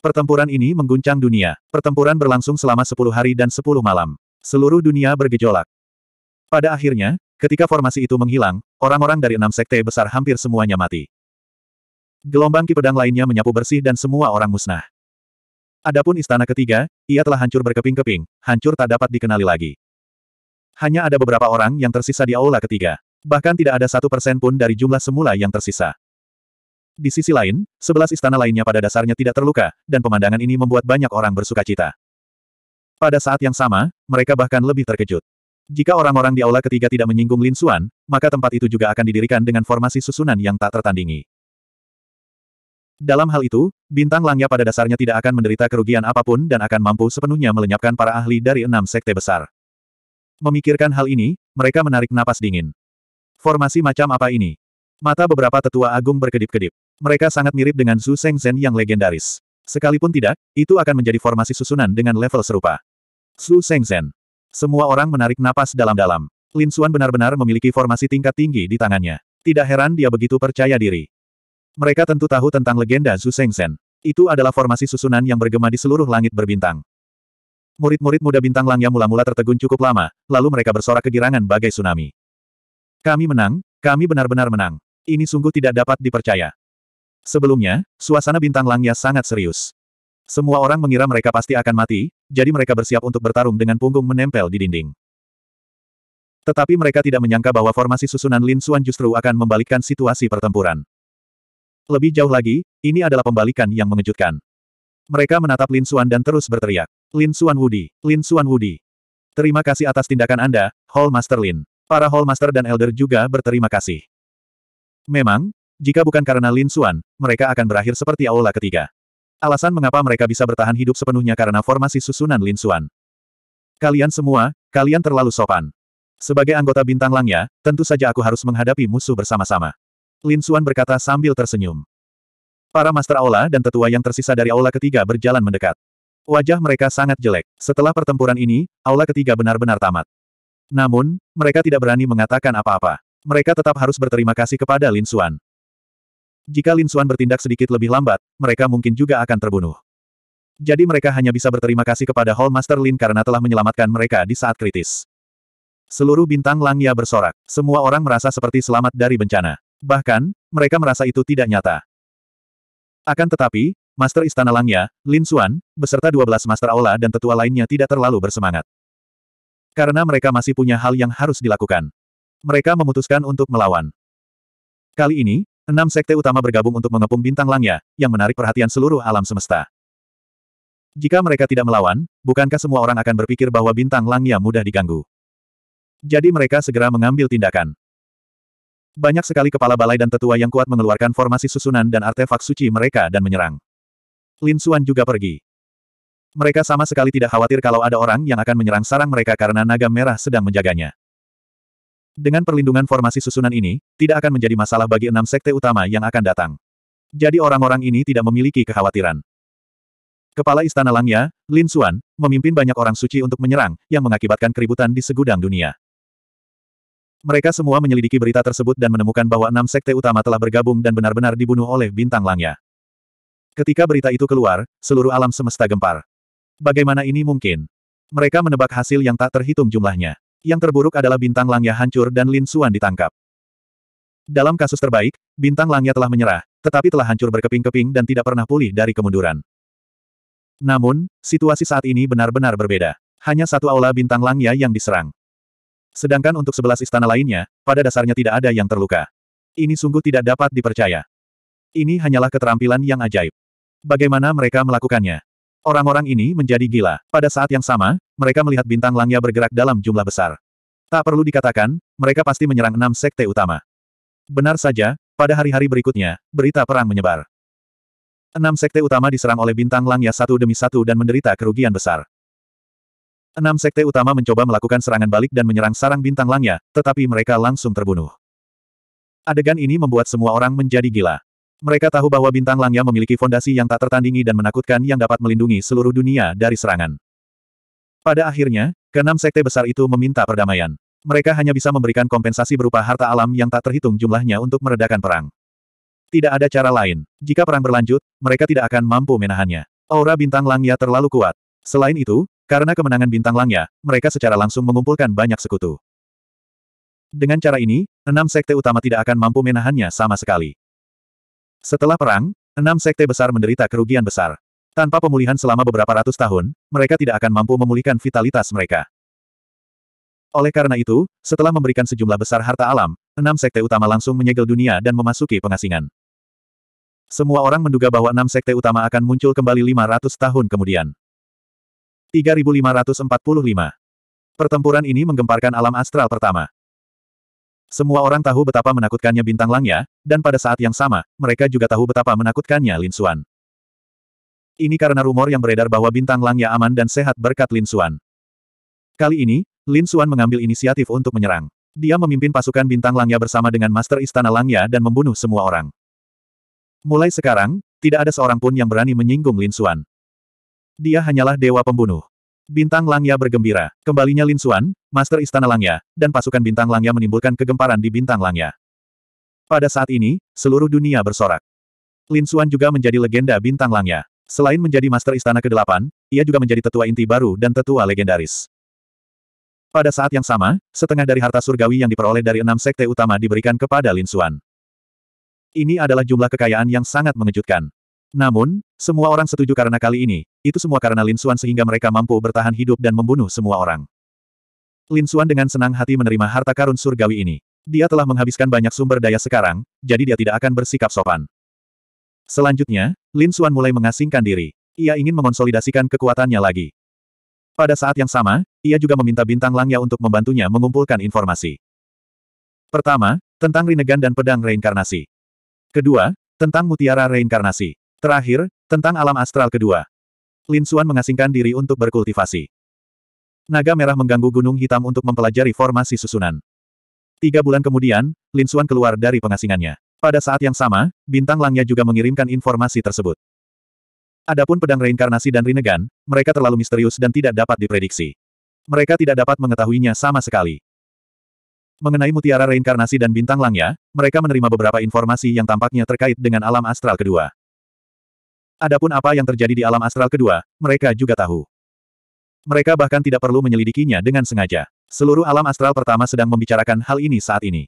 Pertempuran ini mengguncang dunia. Pertempuran berlangsung selama 10 hari dan 10 malam. Seluruh dunia bergejolak. Pada akhirnya, ketika formasi itu menghilang, orang-orang dari enam sekte besar hampir semuanya mati. Gelombang ki pedang lainnya menyapu bersih dan semua orang musnah. Adapun istana ketiga, ia telah hancur berkeping-keping, hancur tak dapat dikenali lagi. Hanya ada beberapa orang yang tersisa di aula ketiga. Bahkan tidak ada satu persen pun dari jumlah semula yang tersisa. Di sisi lain, sebelas istana lainnya pada dasarnya tidak terluka, dan pemandangan ini membuat banyak orang bersuka cita. Pada saat yang sama, mereka bahkan lebih terkejut. Jika orang-orang di aula ketiga tidak menyinggung Lin Suan, maka tempat itu juga akan didirikan dengan formasi susunan yang tak tertandingi. Dalam hal itu, bintang langnya pada dasarnya tidak akan menderita kerugian apapun dan akan mampu sepenuhnya melenyapkan para ahli dari enam sekte besar. Memikirkan hal ini, mereka menarik napas dingin. Formasi macam apa ini? Mata beberapa tetua agung berkedip-kedip. Mereka sangat mirip dengan Zhu Zhen yang legendaris. Sekalipun tidak, itu akan menjadi formasi susunan dengan level serupa. Zhu Zhen. Semua orang menarik napas dalam-dalam. Lin Xuan benar-benar memiliki formasi tingkat tinggi di tangannya. Tidak heran dia begitu percaya diri. Mereka tentu tahu tentang legenda Zhu Zhen. Itu adalah formasi susunan yang bergema di seluruh langit berbintang. Murid-murid muda bintang langnya mula-mula tertegun cukup lama, lalu mereka bersorak kegirangan bagai tsunami. Kami menang, kami benar-benar menang. Ini sungguh tidak dapat dipercaya. Sebelumnya, suasana bintang langnya sangat serius. Semua orang mengira mereka pasti akan mati, jadi mereka bersiap untuk bertarung dengan punggung menempel di dinding. Tetapi mereka tidak menyangka bahwa formasi susunan Lin Xuan justru akan membalikkan situasi pertempuran. Lebih jauh lagi, ini adalah pembalikan yang mengejutkan. Mereka menatap Lin Xuan dan terus berteriak. Lin Xuan Wudi, Lin Xuan Wudi. Terima kasih atas tindakan Anda, Hall Master Lin. Para Hall Master dan Elder juga berterima kasih. Memang, jika bukan karena Lin Xuan, mereka akan berakhir seperti aula ketiga. Alasan mengapa mereka bisa bertahan hidup sepenuhnya karena formasi susunan Lin Xuan. Kalian semua, kalian terlalu sopan. Sebagai anggota bintang langnya, tentu saja aku harus menghadapi musuh bersama-sama. Lin Xuan berkata sambil tersenyum. Para Master Aula dan tetua yang tersisa dari Aula ketiga berjalan mendekat. Wajah mereka sangat jelek. Setelah pertempuran ini, Aula ketiga benar-benar tamat. Namun, mereka tidak berani mengatakan apa-apa. Mereka tetap harus berterima kasih kepada Lin Xuan. Jika Lin Xuan bertindak sedikit lebih lambat, mereka mungkin juga akan terbunuh. Jadi mereka hanya bisa berterima kasih kepada Hall Master Lin karena telah menyelamatkan mereka di saat kritis. Seluruh bintang Langya bersorak. Semua orang merasa seperti selamat dari bencana. Bahkan, mereka merasa itu tidak nyata. Akan tetapi, Master Istana Langya, Lin Xuan, beserta 12 Master Aula dan tetua lainnya tidak terlalu bersemangat. Karena mereka masih punya hal yang harus dilakukan. Mereka memutuskan untuk melawan. Kali ini, Enam sekte utama bergabung untuk mengepung bintang langnya, yang menarik perhatian seluruh alam semesta. Jika mereka tidak melawan, bukankah semua orang akan berpikir bahwa bintang langnya mudah diganggu? Jadi mereka segera mengambil tindakan. Banyak sekali kepala balai dan tetua yang kuat mengeluarkan formasi susunan dan artefak suci mereka dan menyerang. Lin Suan juga pergi. Mereka sama sekali tidak khawatir kalau ada orang yang akan menyerang sarang mereka karena naga merah sedang menjaganya. Dengan perlindungan formasi susunan ini, tidak akan menjadi masalah bagi enam sekte utama yang akan datang. Jadi orang-orang ini tidak memiliki kekhawatiran. Kepala Istana Langya, Lin Xuan, memimpin banyak orang suci untuk menyerang, yang mengakibatkan keributan di segudang dunia. Mereka semua menyelidiki berita tersebut dan menemukan bahwa enam sekte utama telah bergabung dan benar-benar dibunuh oleh bintang Langya. Ketika berita itu keluar, seluruh alam semesta gempar. Bagaimana ini mungkin? Mereka menebak hasil yang tak terhitung jumlahnya. Yang terburuk adalah bintang langnya hancur dan Lin Suan ditangkap. Dalam kasus terbaik, bintang langnya telah menyerah, tetapi telah hancur berkeping-keping dan tidak pernah pulih dari kemunduran. Namun, situasi saat ini benar-benar berbeda. Hanya satu aula bintang langnya yang diserang. Sedangkan untuk sebelas istana lainnya, pada dasarnya tidak ada yang terluka. Ini sungguh tidak dapat dipercaya. Ini hanyalah keterampilan yang ajaib. Bagaimana mereka melakukannya? Orang-orang ini menjadi gila. Pada saat yang sama, mereka melihat bintang langnya bergerak dalam jumlah besar. Tak perlu dikatakan, mereka pasti menyerang enam sekte utama. Benar saja, pada hari-hari berikutnya, berita perang menyebar. Enam sekte utama diserang oleh bintang langnya satu demi satu dan menderita kerugian besar. Enam sekte utama mencoba melakukan serangan balik dan menyerang sarang bintang langnya, tetapi mereka langsung terbunuh. Adegan ini membuat semua orang menjadi gila. Mereka tahu bahwa bintang Langya memiliki fondasi yang tak tertandingi dan menakutkan yang dapat melindungi seluruh dunia dari serangan. Pada akhirnya, keenam sekte besar itu meminta perdamaian. Mereka hanya bisa memberikan kompensasi berupa harta alam yang tak terhitung jumlahnya untuk meredakan perang. Tidak ada cara lain. Jika perang berlanjut, mereka tidak akan mampu menahannya. Aura bintang Langya terlalu kuat. Selain itu, karena kemenangan bintang Langya, mereka secara langsung mengumpulkan banyak sekutu. Dengan cara ini, enam sekte utama tidak akan mampu menahannya sama sekali. Setelah perang, enam sekte besar menderita kerugian besar. Tanpa pemulihan selama beberapa ratus tahun, mereka tidak akan mampu memulihkan vitalitas mereka. Oleh karena itu, setelah memberikan sejumlah besar harta alam, enam sekte utama langsung menyegel dunia dan memasuki pengasingan. Semua orang menduga bahwa enam sekte utama akan muncul kembali 500 tahun kemudian. 3545 Pertempuran ini menggemparkan alam astral pertama. Semua orang tahu betapa menakutkannya bintang langnya, dan pada saat yang sama, mereka juga tahu betapa menakutkannya Lin Xuan. Ini karena rumor yang beredar bahwa bintang langnya aman dan sehat berkat Lin Xuan. Kali ini, Lin Xuan mengambil inisiatif untuk menyerang. Dia memimpin pasukan bintang langnya bersama dengan Master Istana Langnya dan membunuh semua orang. Mulai sekarang, tidak ada seorang pun yang berani menyinggung Lin Xuan. Dia hanyalah dewa pembunuh. Bintang Langya bergembira. Kembalinya Lin Xuan, Master Istana Langya, dan pasukan Bintang Langya menimbulkan kegemparan di Bintang Langya. Pada saat ini, seluruh dunia bersorak. Lin Xuan juga menjadi legenda Bintang Langya. Selain menjadi Master Istana ke-8, ia juga menjadi tetua inti baru dan tetua legendaris. Pada saat yang sama, setengah dari harta surgawi yang diperoleh dari enam sekte utama diberikan kepada Lin Xuan. Ini adalah jumlah kekayaan yang sangat mengejutkan. Namun, semua orang setuju karena kali ini, itu semua karena Lin Xuan sehingga mereka mampu bertahan hidup dan membunuh semua orang. Lin Xuan dengan senang hati menerima harta karun surgawi ini. Dia telah menghabiskan banyak sumber daya sekarang, jadi dia tidak akan bersikap sopan. Selanjutnya, Lin Xuan mulai mengasingkan diri. Ia ingin mengonsolidasikan kekuatannya lagi. Pada saat yang sama, ia juga meminta Bintang Langya untuk membantunya mengumpulkan informasi. Pertama, tentang Rinnegan dan Pedang Reinkarnasi. Kedua, tentang Mutiara Reinkarnasi. Terakhir, tentang alam astral kedua. Lin Xuan mengasingkan diri untuk berkultivasi. Naga merah mengganggu gunung hitam untuk mempelajari formasi susunan. Tiga bulan kemudian, Lin Xuan keluar dari pengasingannya. Pada saat yang sama, bintang langnya juga mengirimkan informasi tersebut. Adapun pedang reinkarnasi dan Rinnegan, mereka terlalu misterius dan tidak dapat diprediksi. Mereka tidak dapat mengetahuinya sama sekali. Mengenai mutiara reinkarnasi dan bintang Langnya, mereka menerima beberapa informasi yang tampaknya terkait dengan alam astral kedua. Adapun apa yang terjadi di alam astral kedua, mereka juga tahu. Mereka bahkan tidak perlu menyelidikinya dengan sengaja. Seluruh alam astral pertama sedang membicarakan hal ini saat ini.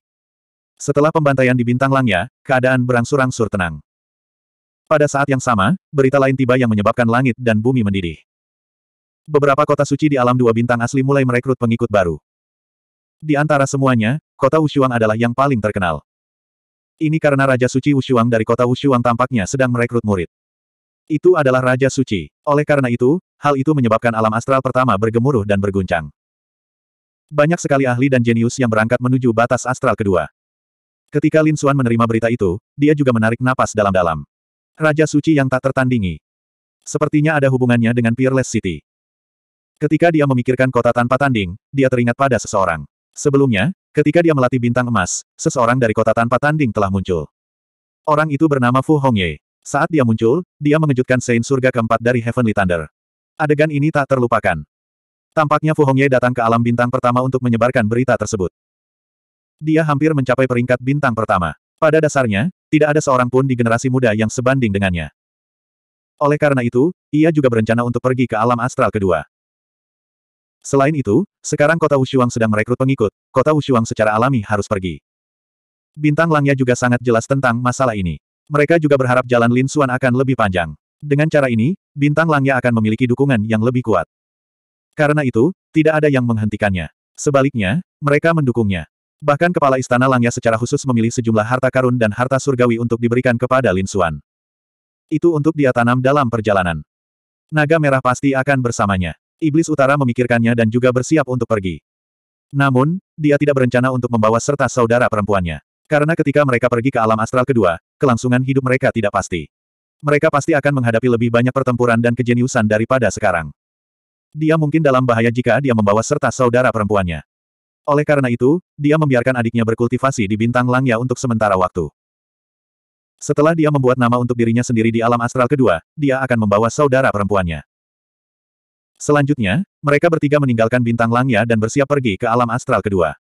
Setelah pembantaian di bintang langya, keadaan berangsur-angsur tenang. Pada saat yang sama, berita lain tiba yang menyebabkan langit dan bumi mendidih. Beberapa kota suci di alam dua bintang asli mulai merekrut pengikut baru. Di antara semuanya, kota Wushuang adalah yang paling terkenal. Ini karena Raja Suci Wushuang dari kota Wushuang tampaknya sedang merekrut murid. Itu adalah Raja Suci. Oleh karena itu, hal itu menyebabkan alam astral pertama bergemuruh dan berguncang. Banyak sekali ahli dan jenius yang berangkat menuju batas astral kedua. Ketika Lin Xuan menerima berita itu, dia juga menarik napas dalam-dalam. Raja Suci yang tak tertandingi. Sepertinya ada hubungannya dengan Peerless City. Ketika dia memikirkan kota tanpa tanding, dia teringat pada seseorang. Sebelumnya, Ketika dia melatih bintang emas, seseorang dari kota tanpa tanding telah muncul. Orang itu bernama Fu Hongye. Saat dia muncul, dia mengejutkan Sein Surga keempat dari Heavenly Thunder. Adegan ini tak terlupakan. Tampaknya Fu Hongye datang ke alam bintang pertama untuk menyebarkan berita tersebut. Dia hampir mencapai peringkat bintang pertama. Pada dasarnya, tidak ada seorang pun di generasi muda yang sebanding dengannya. Oleh karena itu, ia juga berencana untuk pergi ke alam astral kedua. Selain itu, sekarang kota Wushuang sedang merekrut pengikut, kota Wushuang secara alami harus pergi. Bintang Langya juga sangat jelas tentang masalah ini. Mereka juga berharap jalan Lin Xuan akan lebih panjang. Dengan cara ini, bintang langnya akan memiliki dukungan yang lebih kuat. Karena itu, tidak ada yang menghentikannya. Sebaliknya, mereka mendukungnya. Bahkan kepala istana Langya secara khusus memilih sejumlah harta karun dan harta surgawi untuk diberikan kepada Lin Xuan. Itu untuk dia tanam dalam perjalanan. Naga merah pasti akan bersamanya. Iblis utara memikirkannya dan juga bersiap untuk pergi. Namun, dia tidak berencana untuk membawa serta saudara perempuannya. Karena ketika mereka pergi ke alam astral kedua, kelangsungan hidup mereka tidak pasti. Mereka pasti akan menghadapi lebih banyak pertempuran dan kejeniusan daripada sekarang. Dia mungkin dalam bahaya jika dia membawa serta saudara perempuannya. Oleh karena itu, dia membiarkan adiknya berkultivasi di bintang Langya untuk sementara waktu. Setelah dia membuat nama untuk dirinya sendiri di alam astral kedua, dia akan membawa saudara perempuannya. Selanjutnya, mereka bertiga meninggalkan bintang Langya dan bersiap pergi ke alam astral kedua.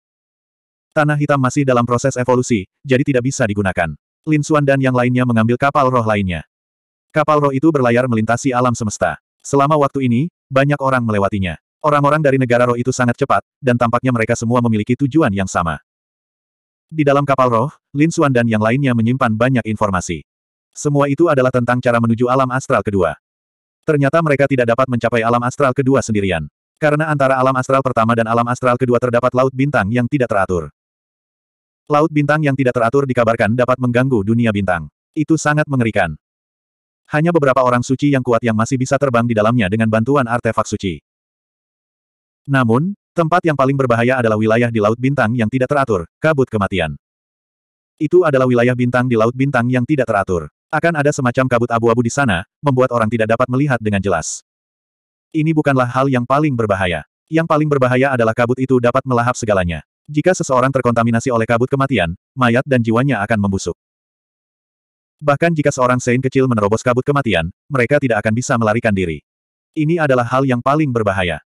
Tanah hitam masih dalam proses evolusi, jadi tidak bisa digunakan. Lin Xuan dan yang lainnya mengambil kapal roh lainnya. Kapal roh itu berlayar melintasi alam semesta. Selama waktu ini, banyak orang melewatinya. Orang-orang dari negara roh itu sangat cepat, dan tampaknya mereka semua memiliki tujuan yang sama. Di dalam kapal roh, Lin Xuan dan yang lainnya menyimpan banyak informasi. Semua itu adalah tentang cara menuju alam astral kedua. Ternyata mereka tidak dapat mencapai alam astral kedua sendirian. Karena antara alam astral pertama dan alam astral kedua terdapat laut bintang yang tidak teratur. Laut bintang yang tidak teratur dikabarkan dapat mengganggu dunia bintang. Itu sangat mengerikan. Hanya beberapa orang suci yang kuat yang masih bisa terbang di dalamnya dengan bantuan artefak suci. Namun, tempat yang paling berbahaya adalah wilayah di Laut Bintang yang tidak teratur, kabut kematian. Itu adalah wilayah bintang di Laut Bintang yang tidak teratur. Akan ada semacam kabut abu-abu di sana, membuat orang tidak dapat melihat dengan jelas. Ini bukanlah hal yang paling berbahaya. Yang paling berbahaya adalah kabut itu dapat melahap segalanya. Jika seseorang terkontaminasi oleh kabut kematian, mayat dan jiwanya akan membusuk. Bahkan jika seorang Sein kecil menerobos kabut kematian, mereka tidak akan bisa melarikan diri. Ini adalah hal yang paling berbahaya.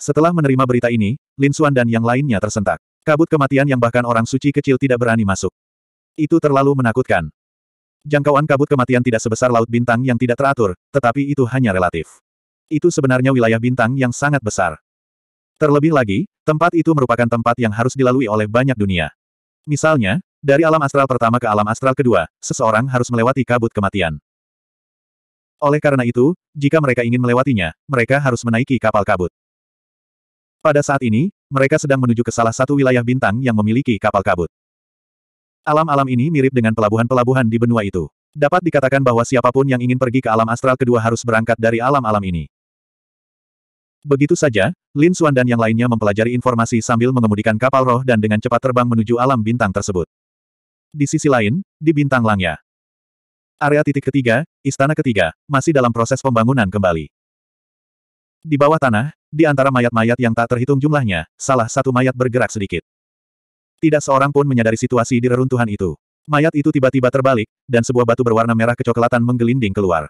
Setelah menerima berita ini, Lin Xuan dan yang lainnya tersentak. Kabut kematian yang bahkan orang suci kecil tidak berani masuk. Itu terlalu menakutkan. Jangkauan kabut kematian tidak sebesar laut bintang yang tidak teratur, tetapi itu hanya relatif. Itu sebenarnya wilayah bintang yang sangat besar. Terlebih lagi, tempat itu merupakan tempat yang harus dilalui oleh banyak dunia. Misalnya, dari alam astral pertama ke alam astral kedua, seseorang harus melewati kabut kematian. Oleh karena itu, jika mereka ingin melewatinya, mereka harus menaiki kapal kabut. Pada saat ini, mereka sedang menuju ke salah satu wilayah bintang yang memiliki kapal kabut. Alam-alam ini mirip dengan pelabuhan-pelabuhan di benua itu. Dapat dikatakan bahwa siapapun yang ingin pergi ke alam astral kedua harus berangkat dari alam-alam ini. Begitu saja, Lin Xuan dan yang lainnya mempelajari informasi sambil mengemudikan kapal roh dan dengan cepat terbang menuju alam bintang tersebut. Di sisi lain, di bintang langnya. Area titik ketiga, istana ketiga, masih dalam proses pembangunan kembali. Di bawah tanah, di antara mayat-mayat yang tak terhitung jumlahnya, salah satu mayat bergerak sedikit. Tidak seorang pun menyadari situasi di reruntuhan itu. Mayat itu tiba-tiba terbalik, dan sebuah batu berwarna merah kecoklatan menggelinding keluar.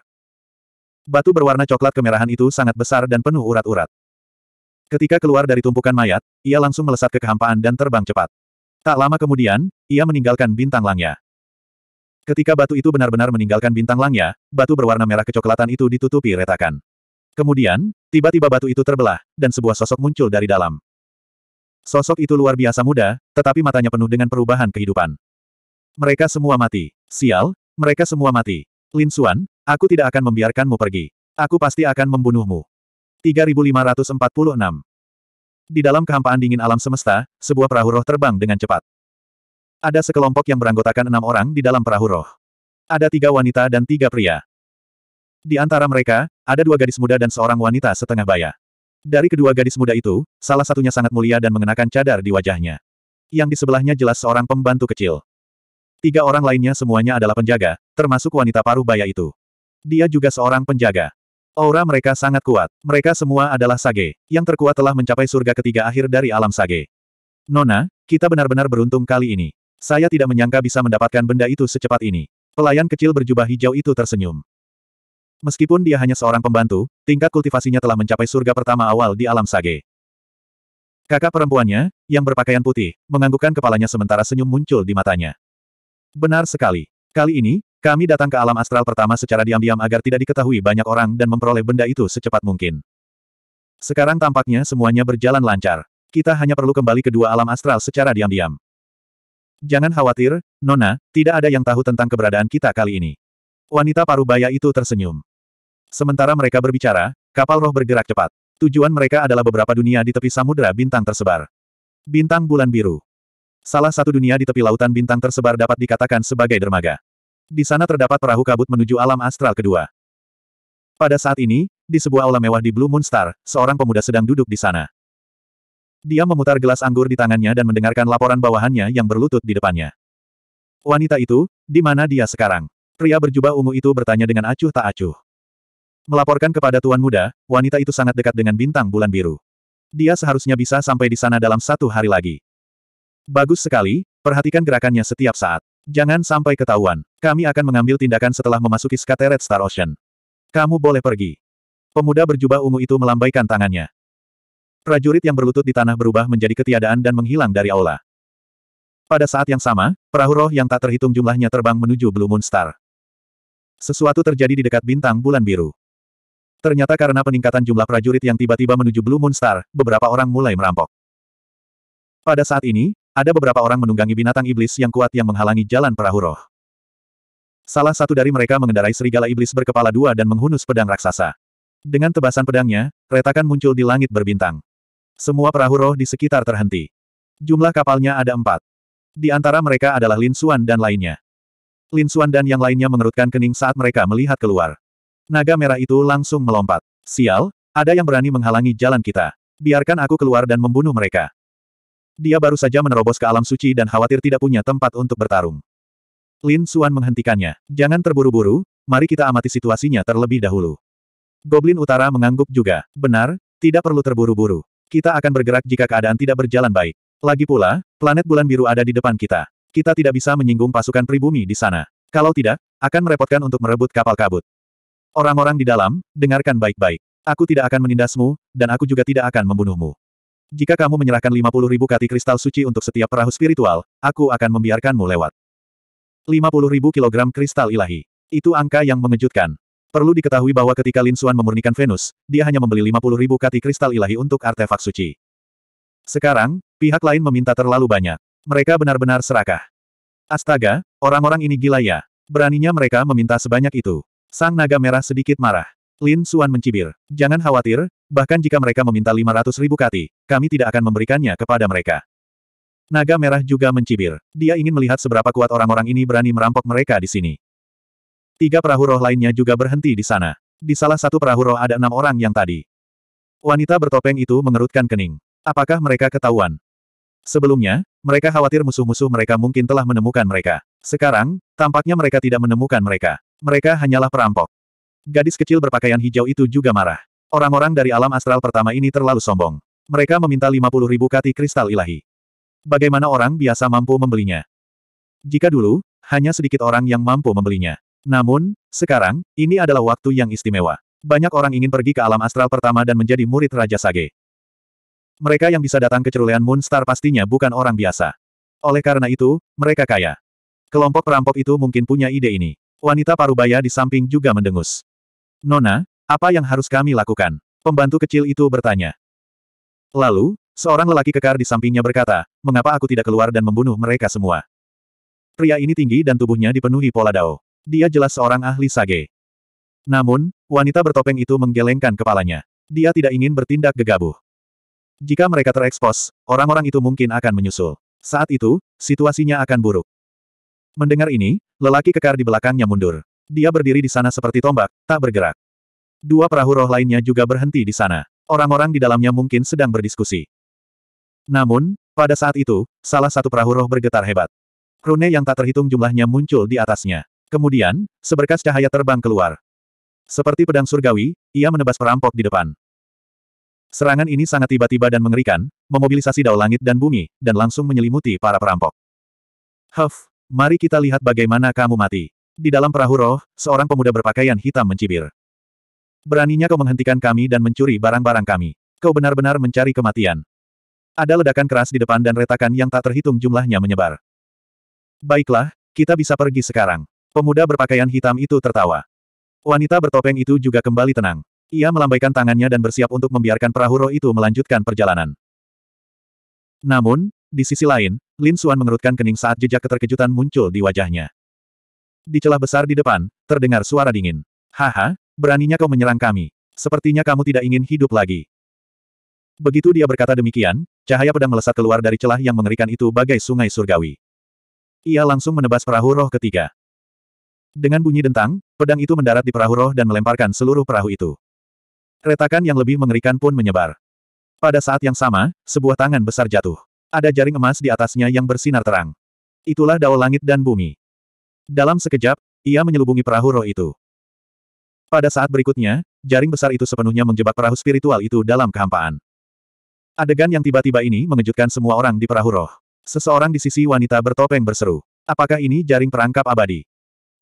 Batu berwarna coklat kemerahan itu sangat besar dan penuh urat-urat. Ketika keluar dari tumpukan mayat, ia langsung melesat ke kehampaan dan terbang cepat. Tak lama kemudian, ia meninggalkan bintang langnya. Ketika batu itu benar-benar meninggalkan bintang langnya, batu berwarna merah kecoklatan itu ditutupi retakan. Kemudian, tiba-tiba batu itu terbelah, dan sebuah sosok muncul dari dalam. Sosok itu luar biasa muda, tetapi matanya penuh dengan perubahan kehidupan. Mereka semua mati. Sial, mereka semua mati. Lin Xuan, aku tidak akan membiarkanmu pergi. Aku pasti akan membunuhmu. 3546 Di dalam kehampaan dingin alam semesta, sebuah perahu roh terbang dengan cepat. Ada sekelompok yang beranggotakan enam orang di dalam perahu roh. Ada tiga wanita dan tiga pria. Di antara mereka, ada dua gadis muda dan seorang wanita setengah baya. Dari kedua gadis muda itu, salah satunya sangat mulia dan mengenakan cadar di wajahnya. Yang di sebelahnya jelas seorang pembantu kecil. Tiga orang lainnya semuanya adalah penjaga, termasuk wanita paruh baya itu. Dia juga seorang penjaga. Aura mereka sangat kuat. Mereka semua adalah Sage, yang terkuat telah mencapai surga ketiga akhir dari alam Sage. Nona, kita benar-benar beruntung kali ini. Saya tidak menyangka bisa mendapatkan benda itu secepat ini. Pelayan kecil berjubah hijau itu tersenyum. Meskipun dia hanya seorang pembantu, tingkat kultivasinya telah mencapai surga pertama awal di alam Sage. Kakak perempuannya, yang berpakaian putih, menganggukkan kepalanya sementara senyum muncul di matanya. Benar sekali. Kali ini, kami datang ke alam astral pertama secara diam-diam agar tidak diketahui banyak orang dan memperoleh benda itu secepat mungkin. Sekarang tampaknya semuanya berjalan lancar. Kita hanya perlu kembali ke dua alam astral secara diam-diam. Jangan khawatir, Nona, tidak ada yang tahu tentang keberadaan kita kali ini. Wanita paruh baya itu tersenyum. Sementara mereka berbicara, kapal roh bergerak cepat. Tujuan mereka adalah beberapa dunia di tepi samudera bintang tersebar. Bintang bulan biru. Salah satu dunia di tepi lautan bintang tersebar dapat dikatakan sebagai dermaga. Di sana terdapat perahu kabut menuju alam astral kedua. Pada saat ini, di sebuah aula mewah di Blue Moon Star, seorang pemuda sedang duduk di sana. Dia memutar gelas anggur di tangannya dan mendengarkan laporan bawahannya yang berlutut di depannya. Wanita itu, di mana dia sekarang? Pria berjubah ungu itu bertanya dengan acuh tak acuh. Melaporkan kepada Tuan Muda, wanita itu sangat dekat dengan bintang bulan biru. Dia seharusnya bisa sampai di sana dalam satu hari lagi. Bagus sekali, perhatikan gerakannya setiap saat. Jangan sampai ketahuan. Kami akan mengambil tindakan setelah memasuki Skateret Star Ocean. Kamu boleh pergi. Pemuda berjubah ungu itu melambaikan tangannya. Prajurit yang berlutut di tanah berubah menjadi ketiadaan dan menghilang dari aula. Pada saat yang sama, perahu roh yang tak terhitung jumlahnya terbang menuju Blue Moon Star. Sesuatu terjadi di dekat bintang bulan biru. Ternyata karena peningkatan jumlah prajurit yang tiba-tiba menuju Blue Moon Star, beberapa orang mulai merampok. Pada saat ini, ada beberapa orang menunggangi binatang iblis yang kuat yang menghalangi jalan perahu roh. Salah satu dari mereka mengendarai serigala iblis berkepala dua dan menghunus pedang raksasa. Dengan tebasan pedangnya, retakan muncul di langit berbintang. Semua perahu roh di sekitar terhenti. Jumlah kapalnya ada empat. Di antara mereka adalah Lin Xuan dan lainnya. Lin Xuan dan yang lainnya mengerutkan kening saat mereka melihat keluar. Naga merah itu langsung melompat. Sial, ada yang berani menghalangi jalan kita. Biarkan aku keluar dan membunuh mereka. Dia baru saja menerobos ke alam suci dan khawatir tidak punya tempat untuk bertarung. Lin Suan menghentikannya. Jangan terburu-buru, mari kita amati situasinya terlebih dahulu. Goblin Utara mengangguk juga. Benar, tidak perlu terburu-buru. Kita akan bergerak jika keadaan tidak berjalan baik. Lagi pula, planet bulan biru ada di depan kita. Kita tidak bisa menyinggung pasukan pribumi di sana. Kalau tidak, akan merepotkan untuk merebut kapal kabut. Orang-orang di dalam, dengarkan baik-baik. Aku tidak akan menindasmu, dan aku juga tidak akan membunuhmu. Jika kamu menyerahkan 50 ribu kati kristal suci untuk setiap perahu spiritual, aku akan membiarkanmu lewat. 50 ribu kilogram kristal ilahi. Itu angka yang mengejutkan. Perlu diketahui bahwa ketika Lin Xuan memurnikan Venus, dia hanya membeli 50 ribu kati kristal ilahi untuk artefak suci. Sekarang, pihak lain meminta terlalu banyak. Mereka benar-benar serakah. Astaga, orang-orang ini gila ya. Beraninya mereka meminta sebanyak itu. Sang naga merah sedikit marah. Lin Xuan mencibir. Jangan khawatir, Bahkan jika mereka meminta 500 ribu kati, kami tidak akan memberikannya kepada mereka. Naga merah juga mencibir. Dia ingin melihat seberapa kuat orang-orang ini berani merampok mereka di sini. Tiga perahu roh lainnya juga berhenti di sana. Di salah satu perahu roh ada enam orang yang tadi. Wanita bertopeng itu mengerutkan kening. Apakah mereka ketahuan? Sebelumnya, mereka khawatir musuh-musuh mereka mungkin telah menemukan mereka. Sekarang, tampaknya mereka tidak menemukan mereka. Mereka hanyalah perampok. Gadis kecil berpakaian hijau itu juga marah. Orang-orang dari alam astral pertama ini terlalu sombong. Mereka meminta 50 ribu kati kristal ilahi. Bagaimana orang biasa mampu membelinya? Jika dulu, hanya sedikit orang yang mampu membelinya. Namun, sekarang, ini adalah waktu yang istimewa. Banyak orang ingin pergi ke alam astral pertama dan menjadi murid Raja Sage. Mereka yang bisa datang ke cerulean Moonstar pastinya bukan orang biasa. Oleh karena itu, mereka kaya. Kelompok perampok itu mungkin punya ide ini. Wanita parubaya di samping juga mendengus. Nona, apa yang harus kami lakukan? Pembantu kecil itu bertanya. Lalu, seorang lelaki kekar di sampingnya berkata, mengapa aku tidak keluar dan membunuh mereka semua? Pria ini tinggi dan tubuhnya dipenuhi pola dao. Dia jelas seorang ahli sage. Namun, wanita bertopeng itu menggelengkan kepalanya. Dia tidak ingin bertindak gegabah. Jika mereka terekspos, orang-orang itu mungkin akan menyusul. Saat itu, situasinya akan buruk. Mendengar ini, lelaki kekar di belakangnya mundur. Dia berdiri di sana seperti tombak, tak bergerak. Dua perahu roh lainnya juga berhenti di sana. Orang-orang di dalamnya mungkin sedang berdiskusi. Namun, pada saat itu, salah satu perahu roh bergetar hebat. Rune yang tak terhitung jumlahnya muncul di atasnya. Kemudian, seberkas cahaya terbang keluar. Seperti pedang surgawi, ia menebas perampok di depan. Serangan ini sangat tiba-tiba dan mengerikan, memobilisasi dao langit dan bumi, dan langsung menyelimuti para perampok. Huff, mari kita lihat bagaimana kamu mati. Di dalam perahu roh, seorang pemuda berpakaian hitam mencibir. Beraninya kau menghentikan kami dan mencuri barang-barang kami. Kau benar-benar mencari kematian. Ada ledakan keras di depan dan retakan yang tak terhitung jumlahnya menyebar. Baiklah, kita bisa pergi sekarang. Pemuda berpakaian hitam itu tertawa. Wanita bertopeng itu juga kembali tenang. Ia melambaikan tangannya dan bersiap untuk membiarkan perahu roh itu melanjutkan perjalanan. Namun, di sisi lain, Lin Xuan mengerutkan kening saat jejak keterkejutan muncul di wajahnya. Di celah besar di depan, terdengar suara dingin. Haha, beraninya kau menyerang kami. Sepertinya kamu tidak ingin hidup lagi. Begitu dia berkata demikian, cahaya pedang melesat keluar dari celah yang mengerikan itu bagai sungai surgawi. Ia langsung menebas perahu roh ketiga. Dengan bunyi dentang, pedang itu mendarat di perahu roh dan melemparkan seluruh perahu itu. Retakan yang lebih mengerikan pun menyebar. Pada saat yang sama, sebuah tangan besar jatuh. Ada jaring emas di atasnya yang bersinar terang. Itulah dao langit dan bumi. Dalam sekejap, ia menyelubungi perahu roh itu. Pada saat berikutnya, jaring besar itu sepenuhnya menjebak perahu spiritual itu dalam kehampaan. Adegan yang tiba-tiba ini mengejutkan semua orang di perahu roh. Seseorang di sisi wanita bertopeng berseru. Apakah ini jaring perangkap abadi?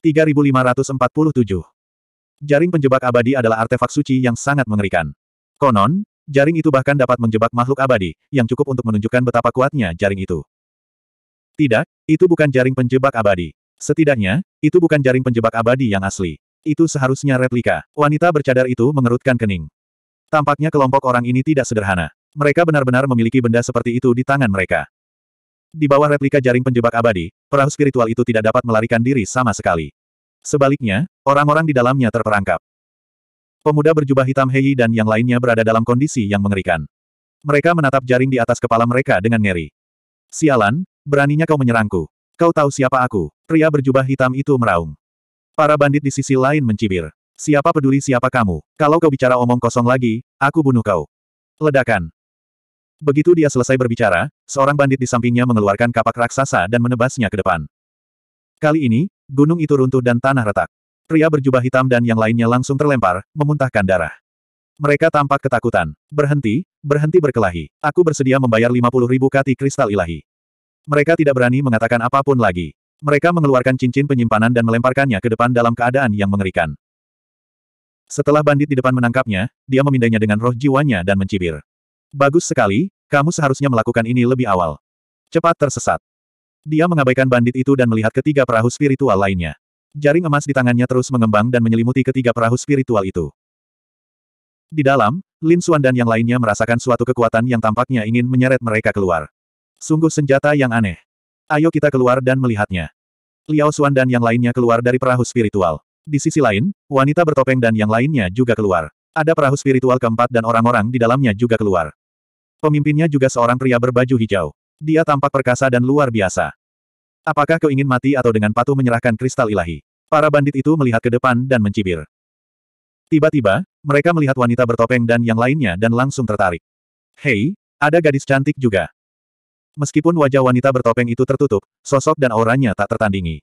3547. Jaring penjebak abadi adalah artefak suci yang sangat mengerikan. Konon, jaring itu bahkan dapat menjebak makhluk abadi, yang cukup untuk menunjukkan betapa kuatnya jaring itu. Tidak, itu bukan jaring penjebak abadi. Setidaknya, itu bukan jaring penjebak abadi yang asli. Itu seharusnya replika. Wanita bercadar itu mengerutkan kening. Tampaknya kelompok orang ini tidak sederhana. Mereka benar-benar memiliki benda seperti itu di tangan mereka. Di bawah replika jaring penjebak abadi, perahu spiritual itu tidak dapat melarikan diri sama sekali. Sebaliknya, orang-orang di dalamnya terperangkap. Pemuda berjubah hitam Hei dan yang lainnya berada dalam kondisi yang mengerikan. Mereka menatap jaring di atas kepala mereka dengan ngeri. Sialan, beraninya kau menyerangku. Kau tahu siapa aku? Pria berjubah hitam itu meraung. Para bandit di sisi lain mencibir. Siapa peduli siapa kamu? Kalau kau bicara omong kosong lagi, aku bunuh kau. Ledakan. Begitu dia selesai berbicara, seorang bandit di sampingnya mengeluarkan kapak raksasa dan menebasnya ke depan. Kali ini, gunung itu runtuh dan tanah retak. Pria berjubah hitam dan yang lainnya langsung terlempar, memuntahkan darah. Mereka tampak ketakutan. Berhenti, berhenti berkelahi. Aku bersedia membayar 50 ribu kati kristal ilahi. Mereka tidak berani mengatakan apapun lagi. Mereka mengeluarkan cincin penyimpanan dan melemparkannya ke depan dalam keadaan yang mengerikan. Setelah bandit di depan menangkapnya, dia memindainya dengan roh jiwanya dan mencibir. Bagus sekali, kamu seharusnya melakukan ini lebih awal. Cepat tersesat. Dia mengabaikan bandit itu dan melihat ketiga perahu spiritual lainnya. Jaring emas di tangannya terus mengembang dan menyelimuti ketiga perahu spiritual itu. Di dalam, Lin Xuan dan yang lainnya merasakan suatu kekuatan yang tampaknya ingin menyeret mereka keluar. Sungguh senjata yang aneh. Ayo kita keluar dan melihatnya. Liao Xuan dan yang lainnya keluar dari perahu spiritual. Di sisi lain, wanita bertopeng dan yang lainnya juga keluar. Ada perahu spiritual keempat dan orang-orang di dalamnya juga keluar. Pemimpinnya juga seorang pria berbaju hijau. Dia tampak perkasa dan luar biasa. Apakah kau ingin mati atau dengan patuh menyerahkan kristal ilahi? Para bandit itu melihat ke depan dan mencibir. Tiba-tiba, mereka melihat wanita bertopeng dan yang lainnya dan langsung tertarik. Hei, ada gadis cantik juga. Meskipun wajah wanita bertopeng itu tertutup, sosok dan auranya tak tertandingi.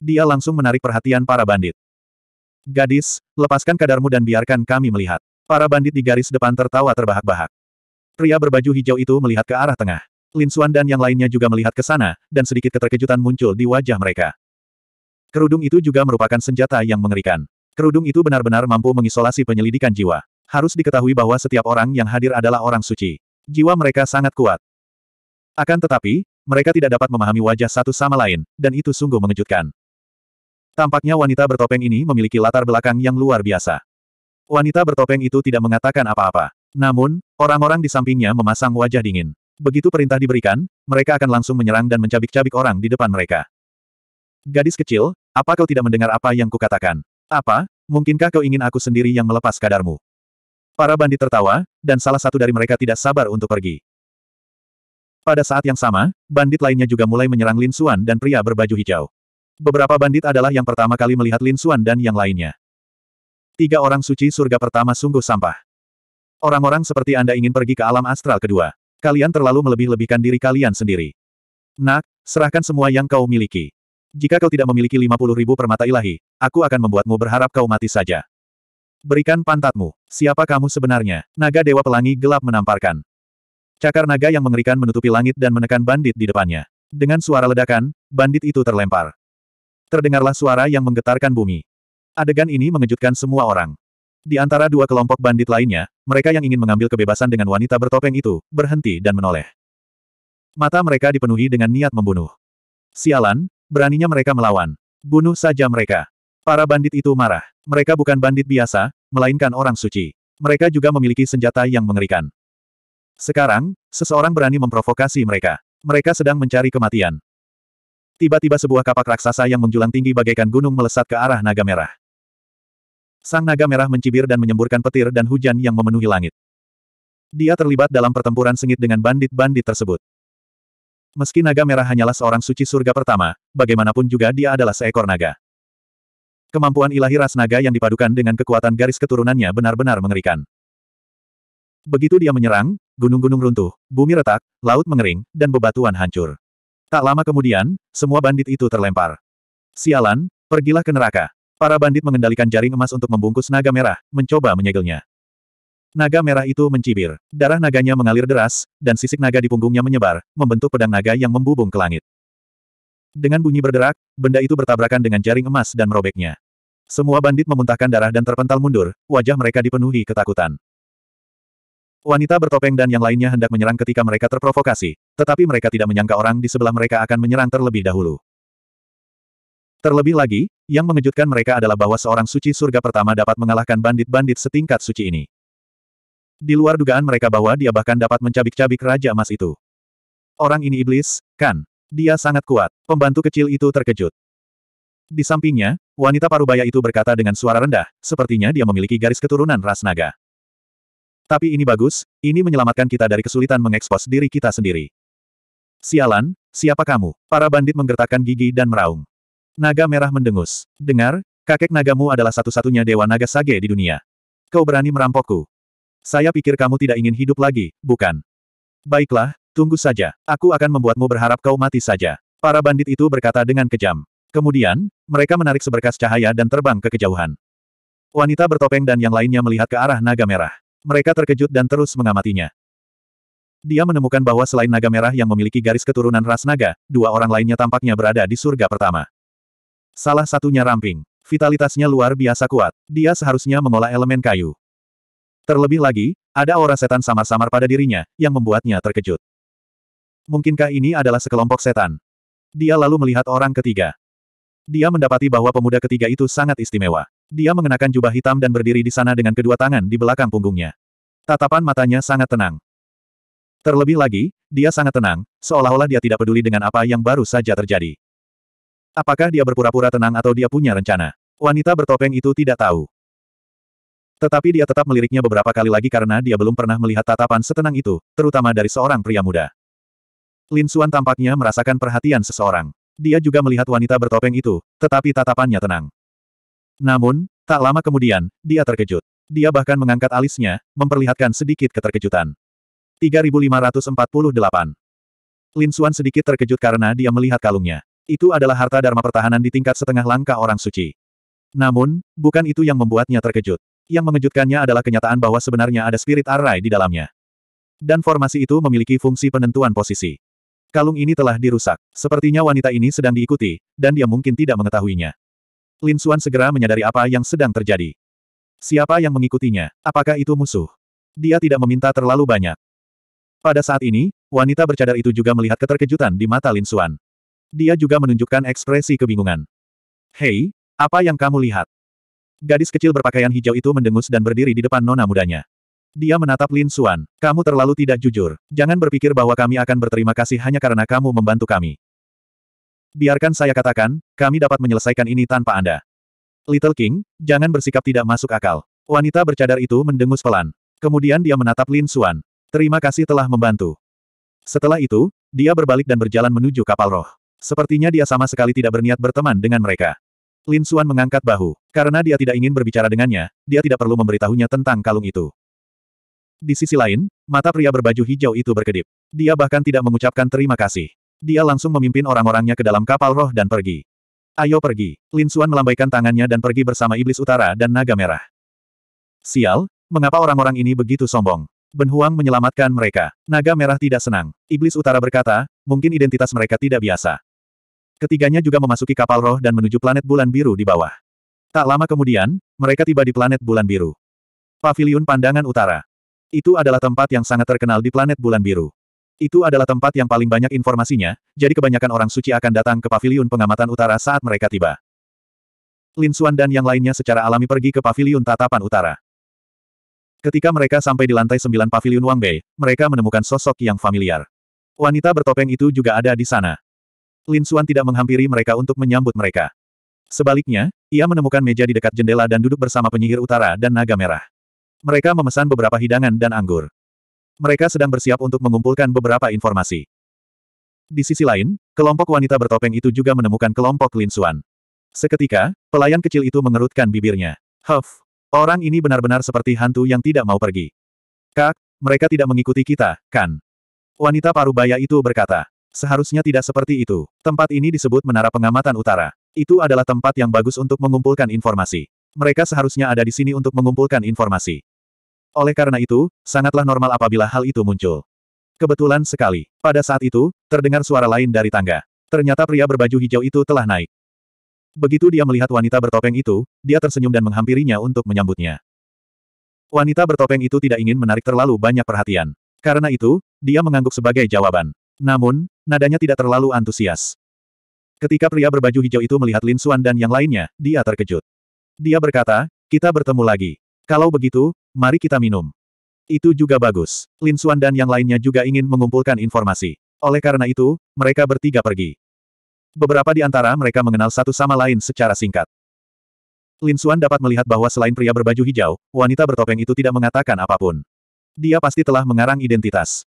Dia langsung menarik perhatian para bandit. Gadis, lepaskan kadarmu dan biarkan kami melihat. Para bandit di garis depan tertawa terbahak-bahak. Pria berbaju hijau itu melihat ke arah tengah. Lin Xuan dan yang lainnya juga melihat ke sana, dan sedikit keterkejutan muncul di wajah mereka. Kerudung itu juga merupakan senjata yang mengerikan. Kerudung itu benar-benar mampu mengisolasi penyelidikan jiwa. Harus diketahui bahwa setiap orang yang hadir adalah orang suci. Jiwa mereka sangat kuat. Akan tetapi, mereka tidak dapat memahami wajah satu sama lain, dan itu sungguh mengejutkan. Tampaknya wanita bertopeng ini memiliki latar belakang yang luar biasa. Wanita bertopeng itu tidak mengatakan apa-apa. Namun, orang-orang di sampingnya memasang wajah dingin. Begitu perintah diberikan, mereka akan langsung menyerang dan mencabik-cabik orang di depan mereka. Gadis kecil, apa kau tidak mendengar apa yang kukatakan? Apa, mungkinkah kau ingin aku sendiri yang melepas kadarmu? Para bandit tertawa, dan salah satu dari mereka tidak sabar untuk pergi. Pada saat yang sama, bandit lainnya juga mulai menyerang Lin Xuan dan pria berbaju hijau. Beberapa bandit adalah yang pertama kali melihat Lin Xuan dan yang lainnya. Tiga orang suci surga pertama sungguh sampah. Orang-orang seperti Anda ingin pergi ke alam astral kedua. Kalian terlalu melebih-lebihkan diri kalian sendiri. Nak, serahkan semua yang kau miliki. Jika kau tidak memiliki 50 ribu permata ilahi, aku akan membuatmu berharap kau mati saja. Berikan pantatmu. Siapa kamu sebenarnya? Naga Dewa Pelangi gelap menamparkan. Cakar naga yang mengerikan menutupi langit dan menekan bandit di depannya. Dengan suara ledakan, bandit itu terlempar. Terdengarlah suara yang menggetarkan bumi. Adegan ini mengejutkan semua orang. Di antara dua kelompok bandit lainnya, mereka yang ingin mengambil kebebasan dengan wanita bertopeng itu, berhenti dan menoleh. Mata mereka dipenuhi dengan niat membunuh. Sialan, beraninya mereka melawan. Bunuh saja mereka. Para bandit itu marah. Mereka bukan bandit biasa, melainkan orang suci. Mereka juga memiliki senjata yang mengerikan. Sekarang, seseorang berani memprovokasi mereka. Mereka sedang mencari kematian. Tiba-tiba sebuah kapak raksasa yang menjulang tinggi bagaikan gunung melesat ke arah naga merah. Sang naga merah mencibir dan menyemburkan petir dan hujan yang memenuhi langit. Dia terlibat dalam pertempuran sengit dengan bandit-bandit tersebut. Meski naga merah hanyalah seorang suci surga pertama, bagaimanapun juga dia adalah seekor naga. Kemampuan ilahi ras naga yang dipadukan dengan kekuatan garis keturunannya benar-benar mengerikan. Begitu dia menyerang, gunung-gunung runtuh, bumi retak, laut mengering, dan bebatuan hancur. Tak lama kemudian, semua bandit itu terlempar. Sialan, pergilah ke neraka. Para bandit mengendalikan jaring emas untuk membungkus naga merah, mencoba menyegelnya. Naga merah itu mencibir. Darah naganya mengalir deras, dan sisik naga di punggungnya menyebar, membentuk pedang naga yang membubung ke langit. Dengan bunyi berderak, benda itu bertabrakan dengan jaring emas dan merobeknya. Semua bandit memuntahkan darah dan terpental mundur, wajah mereka dipenuhi ketakutan. Wanita bertopeng dan yang lainnya hendak menyerang ketika mereka terprovokasi, tetapi mereka tidak menyangka orang di sebelah mereka akan menyerang terlebih dahulu. Terlebih lagi, yang mengejutkan mereka adalah bahwa seorang suci surga pertama dapat mengalahkan bandit-bandit setingkat suci ini. Di luar dugaan mereka bahwa dia bahkan dapat mencabik-cabik Raja Emas itu. Orang ini iblis, kan? Dia sangat kuat. Pembantu kecil itu terkejut. Di sampingnya, wanita parubaya itu berkata dengan suara rendah, sepertinya dia memiliki garis keturunan ras naga. Tapi ini bagus, ini menyelamatkan kita dari kesulitan mengekspos diri kita sendiri. Sialan, siapa kamu? Para bandit menggertakkan gigi dan meraung. Naga merah mendengus. Dengar, kakek nagamu adalah satu-satunya dewa naga sage di dunia. Kau berani merampokku. Saya pikir kamu tidak ingin hidup lagi, bukan? Baiklah, tunggu saja. Aku akan membuatmu berharap kau mati saja. Para bandit itu berkata dengan kejam. Kemudian, mereka menarik seberkas cahaya dan terbang ke kejauhan. Wanita bertopeng dan yang lainnya melihat ke arah naga merah. Mereka terkejut dan terus mengamatinya. Dia menemukan bahwa selain naga merah yang memiliki garis keturunan ras naga, dua orang lainnya tampaknya berada di surga pertama. Salah satunya ramping. Vitalitasnya luar biasa kuat. Dia seharusnya mengolah elemen kayu. Terlebih lagi, ada aura setan samar-samar pada dirinya, yang membuatnya terkejut. Mungkinkah ini adalah sekelompok setan? Dia lalu melihat orang ketiga. Dia mendapati bahwa pemuda ketiga itu sangat istimewa. Dia mengenakan jubah hitam dan berdiri di sana dengan kedua tangan di belakang punggungnya. Tatapan matanya sangat tenang. Terlebih lagi, dia sangat tenang, seolah-olah dia tidak peduli dengan apa yang baru saja terjadi. Apakah dia berpura-pura tenang atau dia punya rencana? Wanita bertopeng itu tidak tahu. Tetapi dia tetap meliriknya beberapa kali lagi karena dia belum pernah melihat tatapan setenang itu, terutama dari seorang pria muda. Lin Suan tampaknya merasakan perhatian seseorang. Dia juga melihat wanita bertopeng itu, tetapi tatapannya tenang. Namun, tak lama kemudian, dia terkejut. Dia bahkan mengangkat alisnya, memperlihatkan sedikit keterkejutan. 3548 Lin Xuan sedikit terkejut karena dia melihat kalungnya. Itu adalah harta dharma pertahanan di tingkat setengah langkah orang suci. Namun, bukan itu yang membuatnya terkejut. Yang mengejutkannya adalah kenyataan bahwa sebenarnya ada spirit array di dalamnya. Dan formasi itu memiliki fungsi penentuan posisi. Kalung ini telah dirusak. Sepertinya wanita ini sedang diikuti, dan dia mungkin tidak mengetahuinya. Lin Xuan segera menyadari apa yang sedang terjadi. Siapa yang mengikutinya? Apakah itu musuh? Dia tidak meminta terlalu banyak. Pada saat ini, wanita bercadar itu juga melihat keterkejutan di mata Lin Xuan. Dia juga menunjukkan ekspresi kebingungan. Hei, apa yang kamu lihat? Gadis kecil berpakaian hijau itu mendengus dan berdiri di depan nona mudanya. Dia menatap Lin Xuan, kamu terlalu tidak jujur. Jangan berpikir bahwa kami akan berterima kasih hanya karena kamu membantu kami biarkan saya katakan, kami dapat menyelesaikan ini tanpa Anda. Little King, jangan bersikap tidak masuk akal. Wanita bercadar itu mendengus pelan. Kemudian dia menatap Lin Xuan. Terima kasih telah membantu. Setelah itu, dia berbalik dan berjalan menuju kapal roh. Sepertinya dia sama sekali tidak berniat berteman dengan mereka. Lin Xuan mengangkat bahu. Karena dia tidak ingin berbicara dengannya, dia tidak perlu memberitahunya tentang kalung itu. Di sisi lain, mata pria berbaju hijau itu berkedip. Dia bahkan tidak mengucapkan terima kasih. Dia langsung memimpin orang-orangnya ke dalam kapal roh dan pergi. Ayo pergi. Lin Xuan melambaikan tangannya dan pergi bersama Iblis Utara dan Naga Merah. Sial, mengapa orang-orang ini begitu sombong? Ben Huang menyelamatkan mereka. Naga Merah tidak senang. Iblis Utara berkata, mungkin identitas mereka tidak biasa. Ketiganya juga memasuki kapal roh dan menuju planet bulan biru di bawah. Tak lama kemudian, mereka tiba di planet bulan biru. Paviliun Pandangan Utara. Itu adalah tempat yang sangat terkenal di planet bulan biru. Itu adalah tempat yang paling banyak informasinya, jadi kebanyakan orang suci akan datang ke paviliun pengamatan utara saat mereka tiba. Lin Xuan dan yang lainnya secara alami pergi ke paviliun tatapan utara. Ketika mereka sampai di lantai sembilan paviliun Wangbei, mereka menemukan sosok yang familiar. Wanita bertopeng itu juga ada di sana. Lin Xuan tidak menghampiri mereka untuk menyambut mereka. Sebaliknya, ia menemukan meja di dekat jendela dan duduk bersama penyihir utara dan naga merah. Mereka memesan beberapa hidangan dan anggur. Mereka sedang bersiap untuk mengumpulkan beberapa informasi. Di sisi lain, kelompok wanita bertopeng itu juga menemukan kelompok Lin Xuan. Seketika, pelayan kecil itu mengerutkan bibirnya. Huff, orang ini benar-benar seperti hantu yang tidak mau pergi. Kak, mereka tidak mengikuti kita, kan? Wanita parubaya itu berkata. Seharusnya tidak seperti itu. Tempat ini disebut Menara Pengamatan Utara. Itu adalah tempat yang bagus untuk mengumpulkan informasi. Mereka seharusnya ada di sini untuk mengumpulkan informasi. Oleh karena itu, sangatlah normal apabila hal itu muncul. Kebetulan sekali, pada saat itu, terdengar suara lain dari tangga. Ternyata pria berbaju hijau itu telah naik. Begitu dia melihat wanita bertopeng itu, dia tersenyum dan menghampirinya untuk menyambutnya. Wanita bertopeng itu tidak ingin menarik terlalu banyak perhatian. Karena itu, dia mengangguk sebagai jawaban. Namun, nadanya tidak terlalu antusias. Ketika pria berbaju hijau itu melihat Lin Xuan dan yang lainnya, dia terkejut. Dia berkata, kita bertemu lagi. Kalau begitu, mari kita minum. Itu juga bagus. Lin Xuan dan yang lainnya juga ingin mengumpulkan informasi. Oleh karena itu, mereka bertiga pergi. Beberapa di antara mereka mengenal satu sama lain secara singkat. Lin Xuan dapat melihat bahwa selain pria berbaju hijau, wanita bertopeng itu tidak mengatakan apapun. Dia pasti telah mengarang identitas.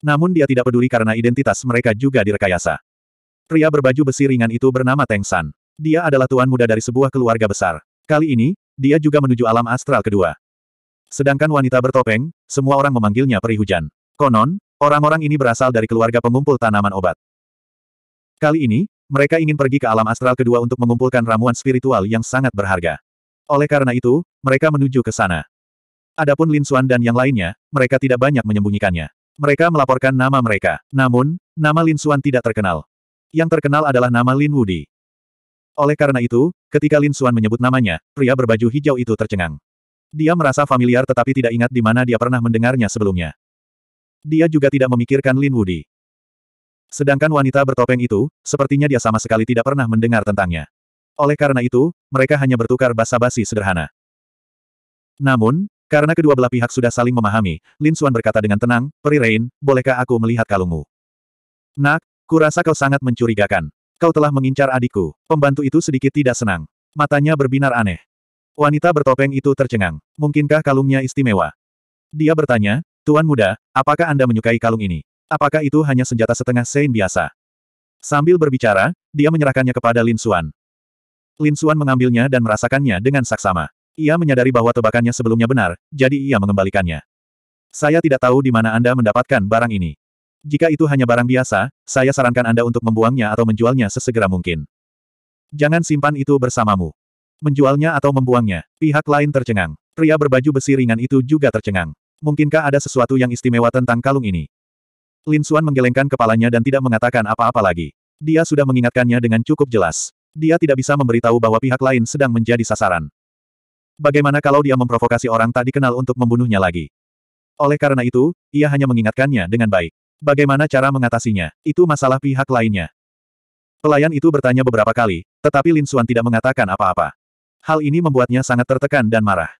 Namun dia tidak peduli karena identitas mereka juga direkayasa. Pria berbaju besi ringan itu bernama Teng San. Dia adalah tuan muda dari sebuah keluarga besar. Kali ini, dia juga menuju alam astral kedua. Sedangkan wanita bertopeng, semua orang memanggilnya peri hujan. Konon, orang-orang ini berasal dari keluarga pengumpul tanaman obat. Kali ini, mereka ingin pergi ke alam astral kedua untuk mengumpulkan ramuan spiritual yang sangat berharga. Oleh karena itu, mereka menuju ke sana. Adapun Lin Xuan dan yang lainnya, mereka tidak banyak menyembunyikannya. Mereka melaporkan nama mereka. Namun, nama Lin Xuan tidak terkenal. Yang terkenal adalah nama Lin Wudi. Oleh karena itu, ketika Lin Xuan menyebut namanya, pria berbaju hijau itu tercengang. Dia merasa familiar tetapi tidak ingat di mana dia pernah mendengarnya sebelumnya. Dia juga tidak memikirkan Lin Wudi. Sedangkan wanita bertopeng itu, sepertinya dia sama sekali tidak pernah mendengar tentangnya. Oleh karena itu, mereka hanya bertukar basa-basi sederhana. Namun, karena kedua belah pihak sudah saling memahami, Lin Xuan berkata dengan tenang, Peri Rain, bolehkah aku melihat kalungmu? Nak, kurasa kau sangat mencurigakan. Kau telah mengincar adikku. Pembantu itu sedikit tidak senang. Matanya berbinar aneh. Wanita bertopeng itu tercengang. Mungkinkah kalungnya istimewa? Dia bertanya, Tuan muda, apakah Anda menyukai kalung ini? Apakah itu hanya senjata setengah sein biasa? Sambil berbicara, dia menyerahkannya kepada Lin Suan. Lin Suan mengambilnya dan merasakannya dengan saksama. Ia menyadari bahwa tebakannya sebelumnya benar, jadi ia mengembalikannya. Saya tidak tahu di mana Anda mendapatkan barang ini. Jika itu hanya barang biasa, saya sarankan Anda untuk membuangnya atau menjualnya sesegera mungkin. Jangan simpan itu bersamamu. Menjualnya atau membuangnya, pihak lain tercengang. Pria berbaju besi ringan itu juga tercengang. Mungkinkah ada sesuatu yang istimewa tentang kalung ini? Lin Xuan menggelengkan kepalanya dan tidak mengatakan apa-apa lagi. Dia sudah mengingatkannya dengan cukup jelas. Dia tidak bisa memberitahu bahwa pihak lain sedang menjadi sasaran. Bagaimana kalau dia memprovokasi orang tak dikenal untuk membunuhnya lagi? Oleh karena itu, ia hanya mengingatkannya dengan baik. Bagaimana cara mengatasinya? Itu masalah pihak lainnya. Pelayan itu bertanya beberapa kali, tetapi Lin Xuan tidak mengatakan apa-apa. Hal ini membuatnya sangat tertekan dan marah.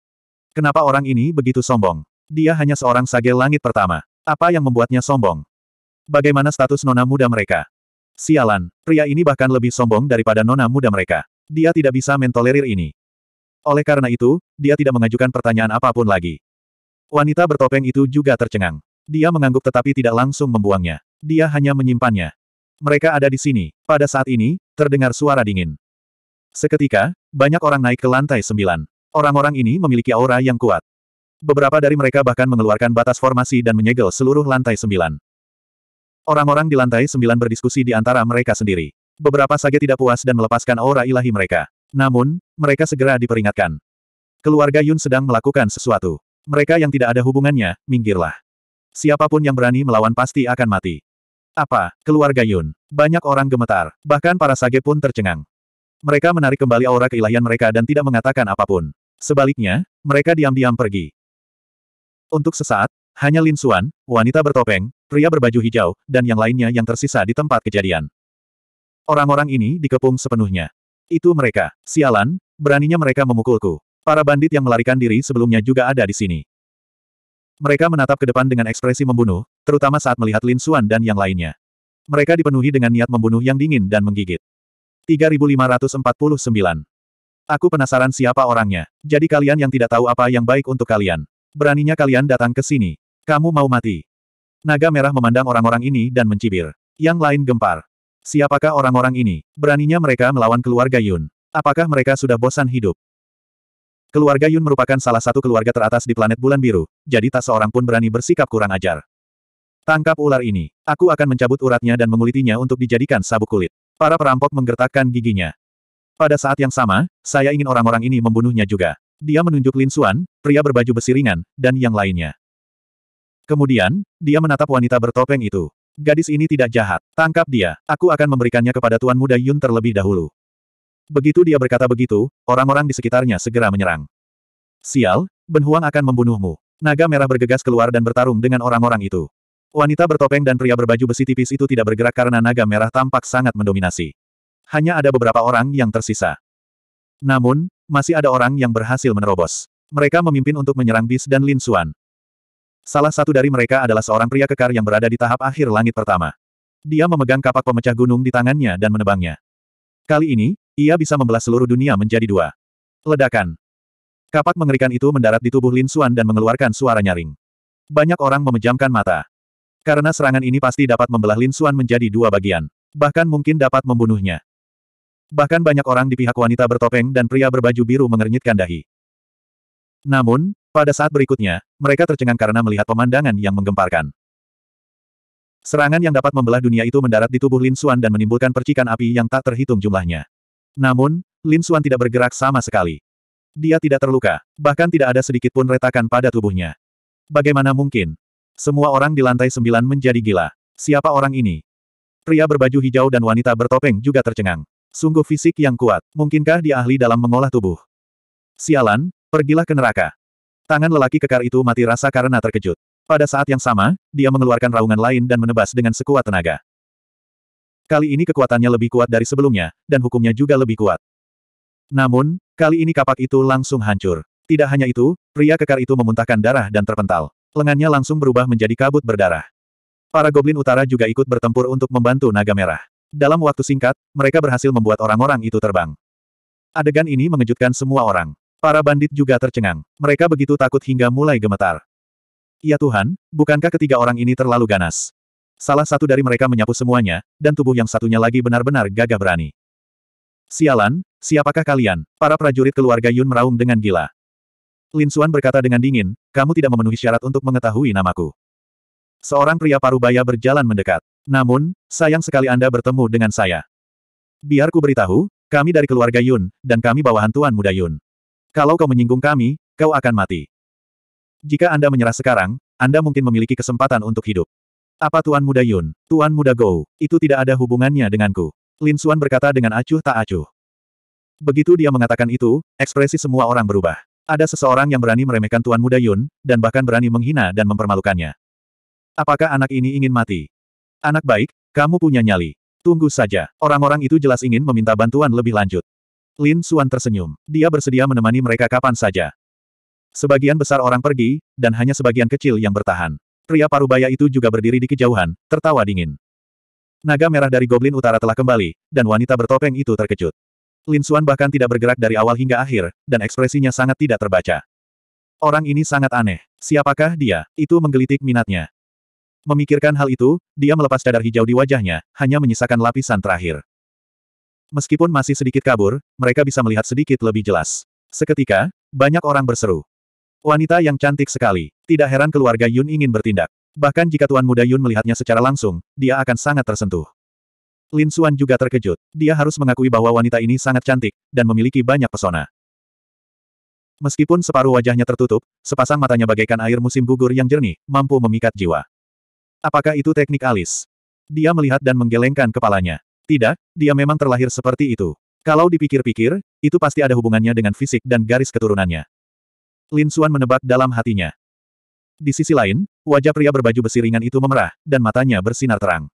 Kenapa orang ini begitu sombong? Dia hanya seorang sage langit pertama. Apa yang membuatnya sombong? Bagaimana status nona muda mereka? Sialan, pria ini bahkan lebih sombong daripada nona muda mereka. Dia tidak bisa mentolerir ini. Oleh karena itu, dia tidak mengajukan pertanyaan apapun lagi. Wanita bertopeng itu juga tercengang. Dia mengangguk tetapi tidak langsung membuangnya. Dia hanya menyimpannya. Mereka ada di sini. Pada saat ini, terdengar suara dingin. Seketika, banyak orang naik ke lantai sembilan. Orang-orang ini memiliki aura yang kuat. Beberapa dari mereka bahkan mengeluarkan batas formasi dan menyegel seluruh lantai sembilan. Orang-orang di lantai sembilan berdiskusi di antara mereka sendiri. Beberapa saja tidak puas dan melepaskan aura ilahi mereka. Namun, mereka segera diperingatkan. Keluarga Yun sedang melakukan sesuatu. Mereka yang tidak ada hubungannya, minggirlah. Siapapun yang berani melawan pasti akan mati. Apa, keluarga Yun? Banyak orang gemetar, bahkan para sage pun tercengang. Mereka menarik kembali aura keilahian mereka dan tidak mengatakan apapun. Sebaliknya, mereka diam-diam pergi. Untuk sesaat, hanya Lin Xuan, wanita bertopeng, pria berbaju hijau, dan yang lainnya yang tersisa di tempat kejadian. Orang-orang ini dikepung sepenuhnya. Itu mereka, sialan, beraninya mereka memukulku. Para bandit yang melarikan diri sebelumnya juga ada di sini. Mereka menatap ke depan dengan ekspresi membunuh, terutama saat melihat Lin Xuan dan yang lainnya. Mereka dipenuhi dengan niat membunuh yang dingin dan menggigit. 3549. Aku penasaran siapa orangnya. Jadi kalian yang tidak tahu apa yang baik untuk kalian. Beraninya kalian datang ke sini. Kamu mau mati. Naga merah memandang orang-orang ini dan mencibir. Yang lain gempar. Siapakah orang-orang ini? Beraninya mereka melawan keluarga Yun. Apakah mereka sudah bosan hidup? Keluarga Yun merupakan salah satu keluarga teratas di planet bulan biru, jadi tak seorang pun berani bersikap kurang ajar. Tangkap ular ini. Aku akan mencabut uratnya dan mengulitinya untuk dijadikan sabuk kulit. Para perampok menggertakkan giginya. Pada saat yang sama, saya ingin orang-orang ini membunuhnya juga. Dia menunjuk Lin Xuan, pria berbaju besi ringan, dan yang lainnya. Kemudian, dia menatap wanita bertopeng itu. Gadis ini tidak jahat. Tangkap dia. Aku akan memberikannya kepada Tuan Muda Yun terlebih dahulu. Begitu dia berkata begitu, orang-orang di sekitarnya segera menyerang. Sial, Ben Huang akan membunuhmu. Naga merah bergegas keluar dan bertarung dengan orang-orang itu. Wanita bertopeng dan pria berbaju besi tipis itu tidak bergerak karena naga merah tampak sangat mendominasi. Hanya ada beberapa orang yang tersisa. Namun, masih ada orang yang berhasil menerobos. Mereka memimpin untuk menyerang Bis dan Lin Xuan. Salah satu dari mereka adalah seorang pria kekar yang berada di tahap akhir langit pertama. Dia memegang kapak pemecah gunung di tangannya dan menebangnya. Kali ini, ia bisa membelah seluruh dunia menjadi dua. Ledakan. Kapak mengerikan itu mendarat di tubuh Lin Xuan dan mengeluarkan suara nyaring. Banyak orang memejamkan mata. Karena serangan ini pasti dapat membelah Lin Xuan menjadi dua bagian. Bahkan mungkin dapat membunuhnya. Bahkan banyak orang di pihak wanita bertopeng dan pria berbaju biru mengernyitkan dahi. Namun, pada saat berikutnya, mereka tercengang karena melihat pemandangan yang menggemparkan. Serangan yang dapat membelah dunia itu mendarat di tubuh Lin Xuan dan menimbulkan percikan api yang tak terhitung jumlahnya. Namun, Lin Suan tidak bergerak sama sekali. Dia tidak terluka, bahkan tidak ada sedikit pun retakan pada tubuhnya. Bagaimana mungkin? Semua orang di lantai sembilan menjadi gila. Siapa orang ini? Pria berbaju hijau dan wanita bertopeng juga tercengang. Sungguh fisik yang kuat, mungkinkah dia ahli dalam mengolah tubuh? Sialan, pergilah ke neraka. Tangan lelaki kekar itu mati rasa karena terkejut. Pada saat yang sama, dia mengeluarkan raungan lain dan menebas dengan sekuat tenaga. Kali ini kekuatannya lebih kuat dari sebelumnya, dan hukumnya juga lebih kuat. Namun, kali ini kapak itu langsung hancur. Tidak hanya itu, pria kekar itu memuntahkan darah dan terpental. Lengannya langsung berubah menjadi kabut berdarah. Para goblin utara juga ikut bertempur untuk membantu naga merah. Dalam waktu singkat, mereka berhasil membuat orang-orang itu terbang. Adegan ini mengejutkan semua orang. Para bandit juga tercengang. Mereka begitu takut hingga mulai gemetar. Ya Tuhan, bukankah ketiga orang ini terlalu ganas? Salah satu dari mereka menyapu semuanya, dan tubuh yang satunya lagi benar-benar gagah berani. Sialan, siapakah kalian? Para prajurit keluarga Yun meraung dengan gila. Lin Xuan berkata dengan dingin, kamu tidak memenuhi syarat untuk mengetahui namaku. Seorang pria parubaya berjalan mendekat. Namun, sayang sekali Anda bertemu dengan saya. Biar ku beritahu, kami dari keluarga Yun, dan kami bawahan Tuan Muda Yun. Kalau kau menyinggung kami, kau akan mati. Jika Anda menyerah sekarang, Anda mungkin memiliki kesempatan untuk hidup. Apa Tuan Muda Yun, Tuan Muda Gou, itu tidak ada hubungannya denganku. Lin Xuan berkata dengan acuh tak acuh. Begitu dia mengatakan itu, ekspresi semua orang berubah. Ada seseorang yang berani meremehkan Tuan Muda Yun, dan bahkan berani menghina dan mempermalukannya. Apakah anak ini ingin mati? Anak baik, kamu punya nyali. Tunggu saja, orang-orang itu jelas ingin meminta bantuan lebih lanjut. Lin Xuan tersenyum. Dia bersedia menemani mereka kapan saja. Sebagian besar orang pergi, dan hanya sebagian kecil yang bertahan. Pria parubaya itu juga berdiri di kejauhan, tertawa dingin. Naga merah dari Goblin Utara telah kembali, dan wanita bertopeng itu terkejut. Lin Xuan bahkan tidak bergerak dari awal hingga akhir, dan ekspresinya sangat tidak terbaca. Orang ini sangat aneh. Siapakah dia? Itu menggelitik minatnya. Memikirkan hal itu, dia melepas cadar hijau di wajahnya, hanya menyisakan lapisan terakhir. Meskipun masih sedikit kabur, mereka bisa melihat sedikit lebih jelas. Seketika, banyak orang berseru. Wanita yang cantik sekali. Tidak heran keluarga Yun ingin bertindak. Bahkan jika tuan muda Yun melihatnya secara langsung, dia akan sangat tersentuh. Lin Xuan juga terkejut. Dia harus mengakui bahwa wanita ini sangat cantik, dan memiliki banyak pesona. Meskipun separuh wajahnya tertutup, sepasang matanya bagaikan air musim gugur yang jernih, mampu memikat jiwa. Apakah itu teknik alis? Dia melihat dan menggelengkan kepalanya. Tidak, dia memang terlahir seperti itu. Kalau dipikir-pikir, itu pasti ada hubungannya dengan fisik dan garis keturunannya. Lin Suan menebak dalam hatinya. Di sisi lain, wajah pria berbaju besi ringan itu memerah, dan matanya bersinar terang.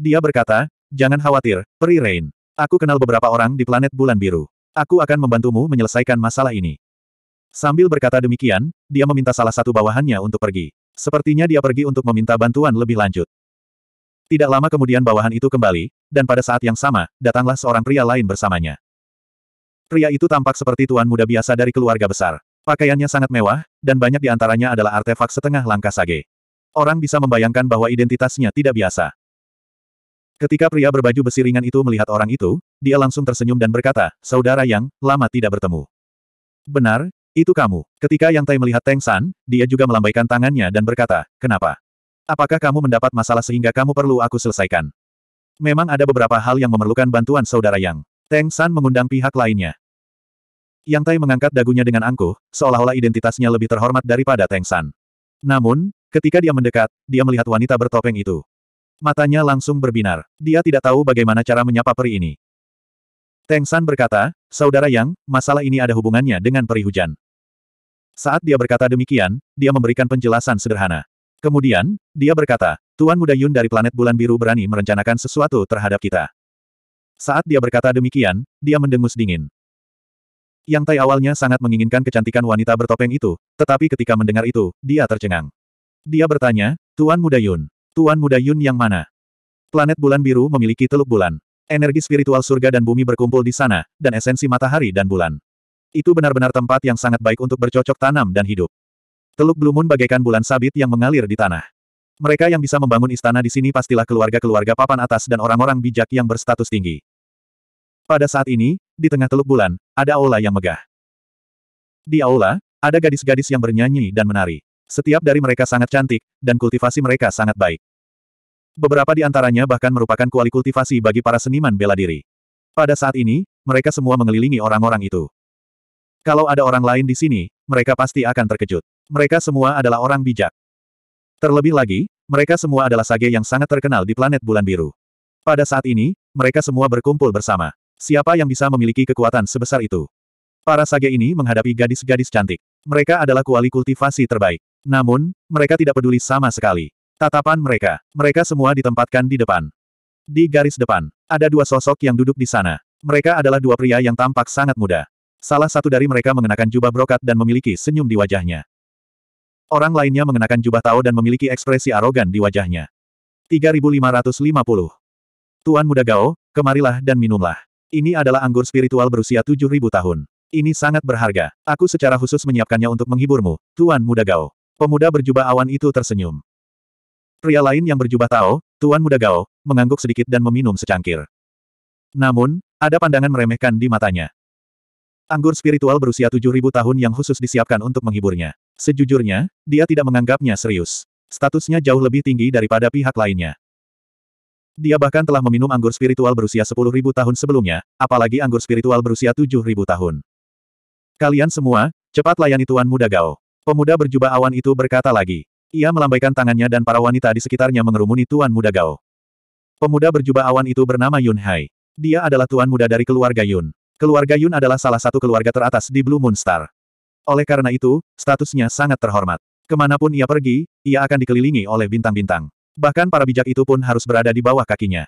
Dia berkata, jangan khawatir, Peri Rain. Aku kenal beberapa orang di planet bulan biru. Aku akan membantumu menyelesaikan masalah ini. Sambil berkata demikian, dia meminta salah satu bawahannya untuk pergi. Sepertinya dia pergi untuk meminta bantuan lebih lanjut. Tidak lama kemudian bawahan itu kembali, dan pada saat yang sama, datanglah seorang pria lain bersamanya. Pria itu tampak seperti tuan muda biasa dari keluarga besar. Pakaiannya sangat mewah, dan banyak di antaranya adalah artefak setengah langkah sage. Orang bisa membayangkan bahwa identitasnya tidak biasa. Ketika pria berbaju besi ringan itu melihat orang itu, dia langsung tersenyum dan berkata, saudara yang, lama tidak bertemu. Benar, itu kamu. Ketika Yang Tai melihat Teng San, dia juga melambaikan tangannya dan berkata, kenapa? Apakah kamu mendapat masalah sehingga kamu perlu aku selesaikan? Memang ada beberapa hal yang memerlukan bantuan saudara Yang. Teng San mengundang pihak lainnya. Yang Tai mengangkat dagunya dengan angkuh, seolah-olah identitasnya lebih terhormat daripada Teng San. Namun, ketika dia mendekat, dia melihat wanita bertopeng itu. Matanya langsung berbinar. Dia tidak tahu bagaimana cara menyapa peri ini. Teng San berkata, Saudara Yang, masalah ini ada hubungannya dengan peri hujan. Saat dia berkata demikian, dia memberikan penjelasan sederhana. Kemudian, dia berkata, Tuan Muda Yun dari planet bulan biru berani merencanakan sesuatu terhadap kita. Saat dia berkata demikian, dia mendengus dingin. Yang Tai awalnya sangat menginginkan kecantikan wanita bertopeng itu, tetapi ketika mendengar itu, dia tercengang. Dia bertanya, Tuan Muda Yun. Tuan Muda Yun yang mana? Planet bulan biru memiliki teluk bulan. Energi spiritual surga dan bumi berkumpul di sana, dan esensi matahari dan bulan. Itu benar-benar tempat yang sangat baik untuk bercocok tanam dan hidup. Teluk Blumun bagaikan bulan sabit yang mengalir di tanah. Mereka yang bisa membangun istana di sini pastilah keluarga-keluarga papan atas dan orang-orang bijak yang berstatus tinggi. Pada saat ini, di tengah teluk bulan, ada aula yang megah. Di aula, ada gadis-gadis yang bernyanyi dan menari. Setiap dari mereka sangat cantik, dan kultivasi mereka sangat baik. Beberapa di antaranya bahkan merupakan kuali kultivasi bagi para seniman bela diri. Pada saat ini, mereka semua mengelilingi orang-orang itu. Kalau ada orang lain di sini, mereka pasti akan terkejut. Mereka semua adalah orang bijak. Terlebih lagi, mereka semua adalah sage yang sangat terkenal di planet bulan biru. Pada saat ini, mereka semua berkumpul bersama. Siapa yang bisa memiliki kekuatan sebesar itu? Para sage ini menghadapi gadis-gadis cantik. Mereka adalah kuali kultivasi terbaik. Namun, mereka tidak peduli sama sekali. Tatapan mereka. Mereka semua ditempatkan di depan. Di garis depan, ada dua sosok yang duduk di sana. Mereka adalah dua pria yang tampak sangat muda. Salah satu dari mereka mengenakan jubah brokat dan memiliki senyum di wajahnya. Orang lainnya mengenakan jubah tao dan memiliki ekspresi arogan di wajahnya. 3550. Tuan Muda Gao, kemarilah dan minumlah. Ini adalah anggur spiritual berusia 7000 tahun. Ini sangat berharga. Aku secara khusus menyiapkannya untuk menghiburmu, Tuan Muda Gao. Pemuda berjubah awan itu tersenyum. Pria lain yang berjubah Tao, Tuan Muda Gao, mengangguk sedikit dan meminum secangkir. Namun, ada pandangan meremehkan di matanya. Anggur spiritual berusia 7000 tahun yang khusus disiapkan untuk menghiburnya. Sejujurnya, dia tidak menganggapnya serius. Statusnya jauh lebih tinggi daripada pihak lainnya. Dia bahkan telah meminum anggur spiritual berusia 10.000 tahun sebelumnya, apalagi anggur spiritual berusia 7.000 tahun. Kalian semua, cepat layani Tuan Muda Gao. Pemuda berjubah awan itu berkata lagi. Ia melambaikan tangannya dan para wanita di sekitarnya mengerumuni Tuan Muda Gao. Pemuda berjubah awan itu bernama Yun Hai. Dia adalah tuan muda dari keluarga Yun. Keluarga Yun adalah salah satu keluarga teratas di Blue Moon Star. Oleh karena itu, statusnya sangat terhormat. Kemanapun ia pergi, ia akan dikelilingi oleh bintang-bintang. Bahkan para bijak itu pun harus berada di bawah kakinya.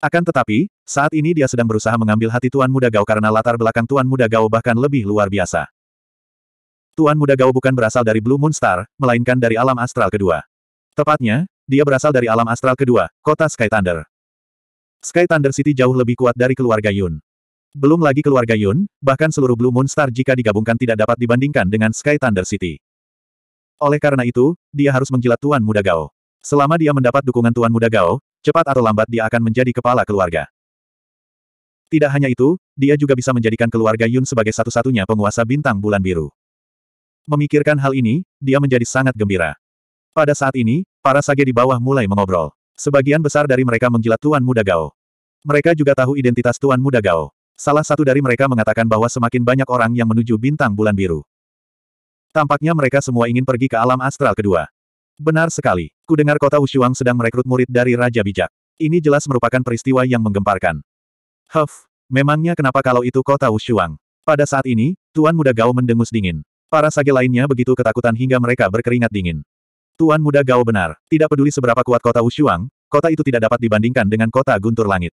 Akan tetapi, saat ini dia sedang berusaha mengambil hati Tuan Muda Gao karena latar belakang Tuan Muda Gao bahkan lebih luar biasa. Tuan Muda Gao bukan berasal dari Blue Moon Star, melainkan dari alam astral kedua. Tepatnya, dia berasal dari alam astral kedua, kota Sky Thunder. Sky Thunder City jauh lebih kuat dari keluarga Yun. Belum lagi keluarga Yun, bahkan seluruh Blue Moon Star jika digabungkan tidak dapat dibandingkan dengan Sky Thunder City. Oleh karena itu, dia harus menjilat Tuan Muda Gao. Selama dia mendapat dukungan Tuan Muda Gao, cepat atau lambat dia akan menjadi kepala keluarga. Tidak hanya itu, dia juga bisa menjadikan keluarga Yun sebagai satu-satunya penguasa bintang bulan biru. Memikirkan hal ini, dia menjadi sangat gembira. Pada saat ini, para sage di bawah mulai mengobrol. Sebagian besar dari mereka menjilat Tuan Muda Gao. Mereka juga tahu identitas Tuan Muda Gao. Salah satu dari mereka mengatakan bahwa semakin banyak orang yang menuju bintang bulan biru. Tampaknya mereka semua ingin pergi ke alam astral kedua. Benar sekali. ku dengar kota Wushuang sedang merekrut murid dari Raja Bijak. Ini jelas merupakan peristiwa yang menggemparkan. Huff, memangnya kenapa kalau itu kota Wushuang? Pada saat ini, Tuan Muda Gao mendengus dingin. Para sage lainnya begitu ketakutan hingga mereka berkeringat dingin. Tuan Muda Gao benar, tidak peduli seberapa kuat kota Wushuang, kota itu tidak dapat dibandingkan dengan kota Guntur Langit.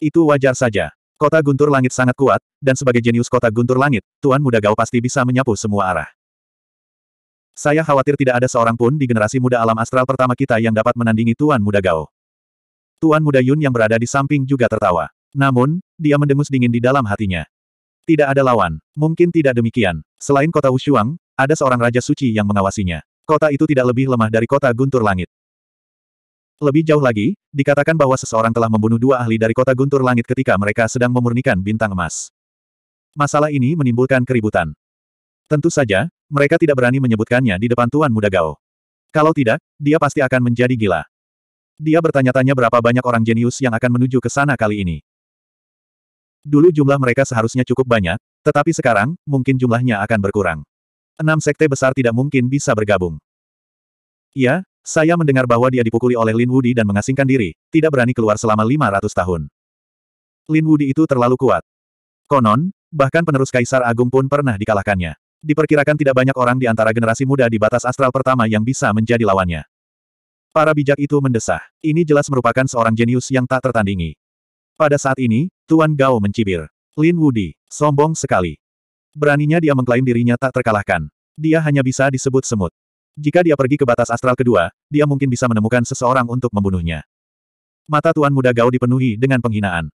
Itu wajar saja. Kota Guntur Langit sangat kuat, dan sebagai jenius kota Guntur Langit, Tuan Muda Gao pasti bisa menyapu semua arah. Saya khawatir tidak ada seorang pun di generasi muda alam astral pertama kita yang dapat menandingi Tuan Muda Gao. Tuan Muda Yun yang berada di samping juga tertawa. Namun, dia mendengus dingin di dalam hatinya. Tidak ada lawan. Mungkin tidak demikian. Selain kota Wushuang, ada seorang Raja Suci yang mengawasinya. Kota itu tidak lebih lemah dari kota Guntur Langit. Lebih jauh lagi, dikatakan bahwa seseorang telah membunuh dua ahli dari kota Guntur Langit ketika mereka sedang memurnikan bintang emas. Masalah ini menimbulkan keributan. Tentu saja, mereka tidak berani menyebutkannya di depan Tuan Muda Gao. Kalau tidak, dia pasti akan menjadi gila. Dia bertanya-tanya berapa banyak orang jenius yang akan menuju ke sana kali ini. Dulu jumlah mereka seharusnya cukup banyak, tetapi sekarang, mungkin jumlahnya akan berkurang. Enam sekte besar tidak mungkin bisa bergabung. Ya, saya mendengar bahwa dia dipukuli oleh Lin Wudi dan mengasingkan diri, tidak berani keluar selama 500 tahun. Lin Wudi itu terlalu kuat. Konon, bahkan penerus Kaisar Agung pun pernah dikalahkannya. Diperkirakan tidak banyak orang di antara generasi muda di batas astral pertama yang bisa menjadi lawannya. Para bijak itu mendesah. Ini jelas merupakan seorang jenius yang tak tertandingi. Pada saat ini, Tuan Gao mencibir. Lin Wudi, sombong sekali. Beraninya dia mengklaim dirinya tak terkalahkan. Dia hanya bisa disebut semut. Jika dia pergi ke batas astral kedua, dia mungkin bisa menemukan seseorang untuk membunuhnya. Mata Tuan Muda Gao dipenuhi dengan penghinaan.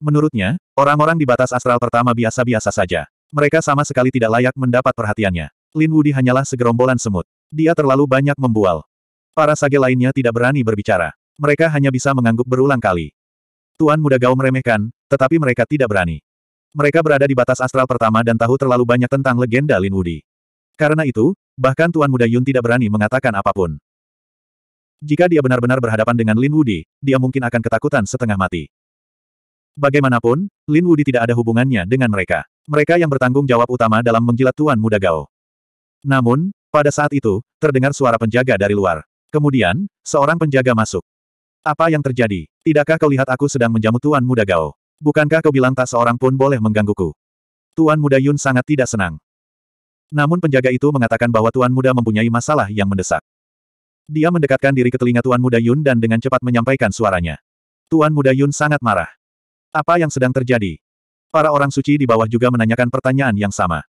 Menurutnya, orang-orang di batas astral pertama biasa-biasa saja. Mereka sama sekali tidak layak mendapat perhatiannya. Lin Wudi hanyalah segerombolan semut. Dia terlalu banyak membual. Para sage lainnya tidak berani berbicara. Mereka hanya bisa mengangguk berulang kali. Tuan muda Gao meremehkan, tetapi mereka tidak berani. Mereka berada di batas astral pertama dan tahu terlalu banyak tentang legenda Lin Wudi. Karena itu, bahkan Tuan muda Yun tidak berani mengatakan apapun. Jika dia benar-benar berhadapan dengan Lin Wudi, dia mungkin akan ketakutan setengah mati. Bagaimanapun, Lin Wudi tidak ada hubungannya dengan mereka. Mereka yang bertanggung jawab utama dalam menjilat Tuan Muda Gao. Namun, pada saat itu, terdengar suara penjaga dari luar. Kemudian, seorang penjaga masuk. Apa yang terjadi? Tidakkah kau lihat aku sedang menjamu Tuan Muda Gao? Bukankah kau bilang tak seorang pun boleh menggangguku? Tuan Muda Yun sangat tidak senang. Namun penjaga itu mengatakan bahwa Tuan Muda mempunyai masalah yang mendesak. Dia mendekatkan diri ke telinga Tuan Muda Yun dan dengan cepat menyampaikan suaranya. Tuan Muda Yun sangat marah. Apa yang sedang terjadi? Para orang suci di bawah juga menanyakan pertanyaan yang sama.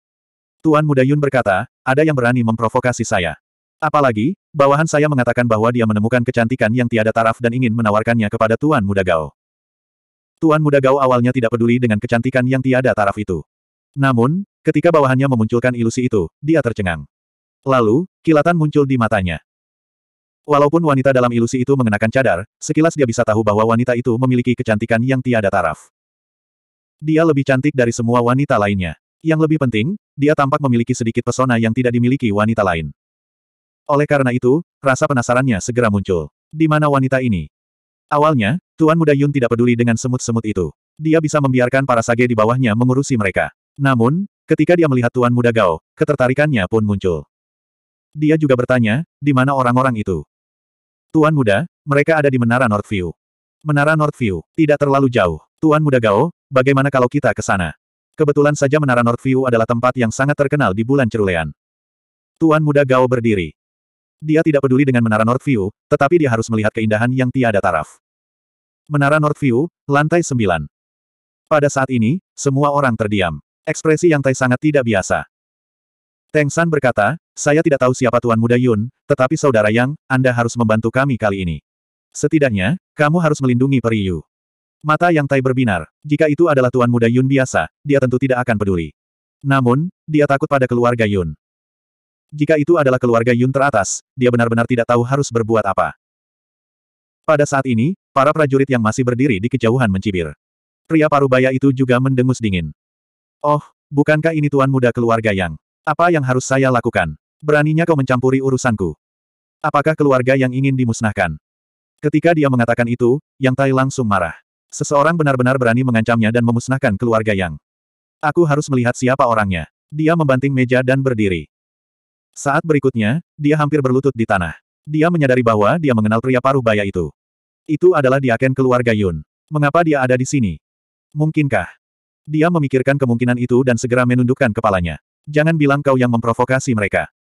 Tuan Muda Yun berkata, ada yang berani memprovokasi saya. Apalagi, bawahan saya mengatakan bahwa dia menemukan kecantikan yang tiada taraf dan ingin menawarkannya kepada Tuan Muda Gao. Tuan Muda Gao awalnya tidak peduli dengan kecantikan yang tiada taraf itu. Namun, ketika bawahannya memunculkan ilusi itu, dia tercengang. Lalu, kilatan muncul di matanya. Walaupun wanita dalam ilusi itu mengenakan cadar, sekilas dia bisa tahu bahwa wanita itu memiliki kecantikan yang tiada taraf. Dia lebih cantik dari semua wanita lainnya. Yang lebih penting, dia tampak memiliki sedikit pesona yang tidak dimiliki wanita lain. Oleh karena itu, rasa penasarannya segera muncul. Di mana wanita ini? Awalnya, Tuan Muda Yun tidak peduli dengan semut-semut itu. Dia bisa membiarkan para sage di bawahnya mengurusi mereka. Namun, ketika dia melihat Tuan Muda Gao, ketertarikannya pun muncul. Dia juga bertanya, di mana orang-orang itu? Tuan muda, mereka ada di Menara Northview. Menara Northview, tidak terlalu jauh. Tuan muda Gao, bagaimana kalau kita ke sana? Kebetulan saja Menara Northview adalah tempat yang sangat terkenal di bulan cerulean. Tuan muda Gao berdiri. Dia tidak peduli dengan Menara Northview, tetapi dia harus melihat keindahan yang tiada taraf. Menara Northview, lantai 9. Pada saat ini, semua orang terdiam. Ekspresi Yang Tai sangat tidak biasa. Teng San berkata, saya tidak tahu siapa Tuan Muda Yun, tetapi Saudara Yang, Anda harus membantu kami kali ini. Setidaknya, kamu harus melindungi Peri Yu. Mata Yang Tai berbinar, jika itu adalah Tuan Muda Yun biasa, dia tentu tidak akan peduli. Namun, dia takut pada keluarga Yun. Jika itu adalah keluarga Yun teratas, dia benar-benar tidak tahu harus berbuat apa. Pada saat ini, para prajurit yang masih berdiri di kejauhan mencibir. Pria parubaya itu juga mendengus dingin. Oh, bukankah ini Tuan Muda keluarga Yang? Apa yang harus saya lakukan? Beraninya kau mencampuri urusanku. Apakah keluarga yang ingin dimusnahkan? Ketika dia mengatakan itu, Yang Tai langsung marah. Seseorang benar-benar berani mengancamnya dan memusnahkan keluarga Yang. Aku harus melihat siapa orangnya. Dia membanting meja dan berdiri. Saat berikutnya, dia hampir berlutut di tanah. Dia menyadari bahwa dia mengenal pria paruh baya itu. Itu adalah diaken keluarga Yun. Mengapa dia ada di sini? Mungkinkah? Dia memikirkan kemungkinan itu dan segera menundukkan kepalanya. Jangan bilang kau yang memprovokasi mereka.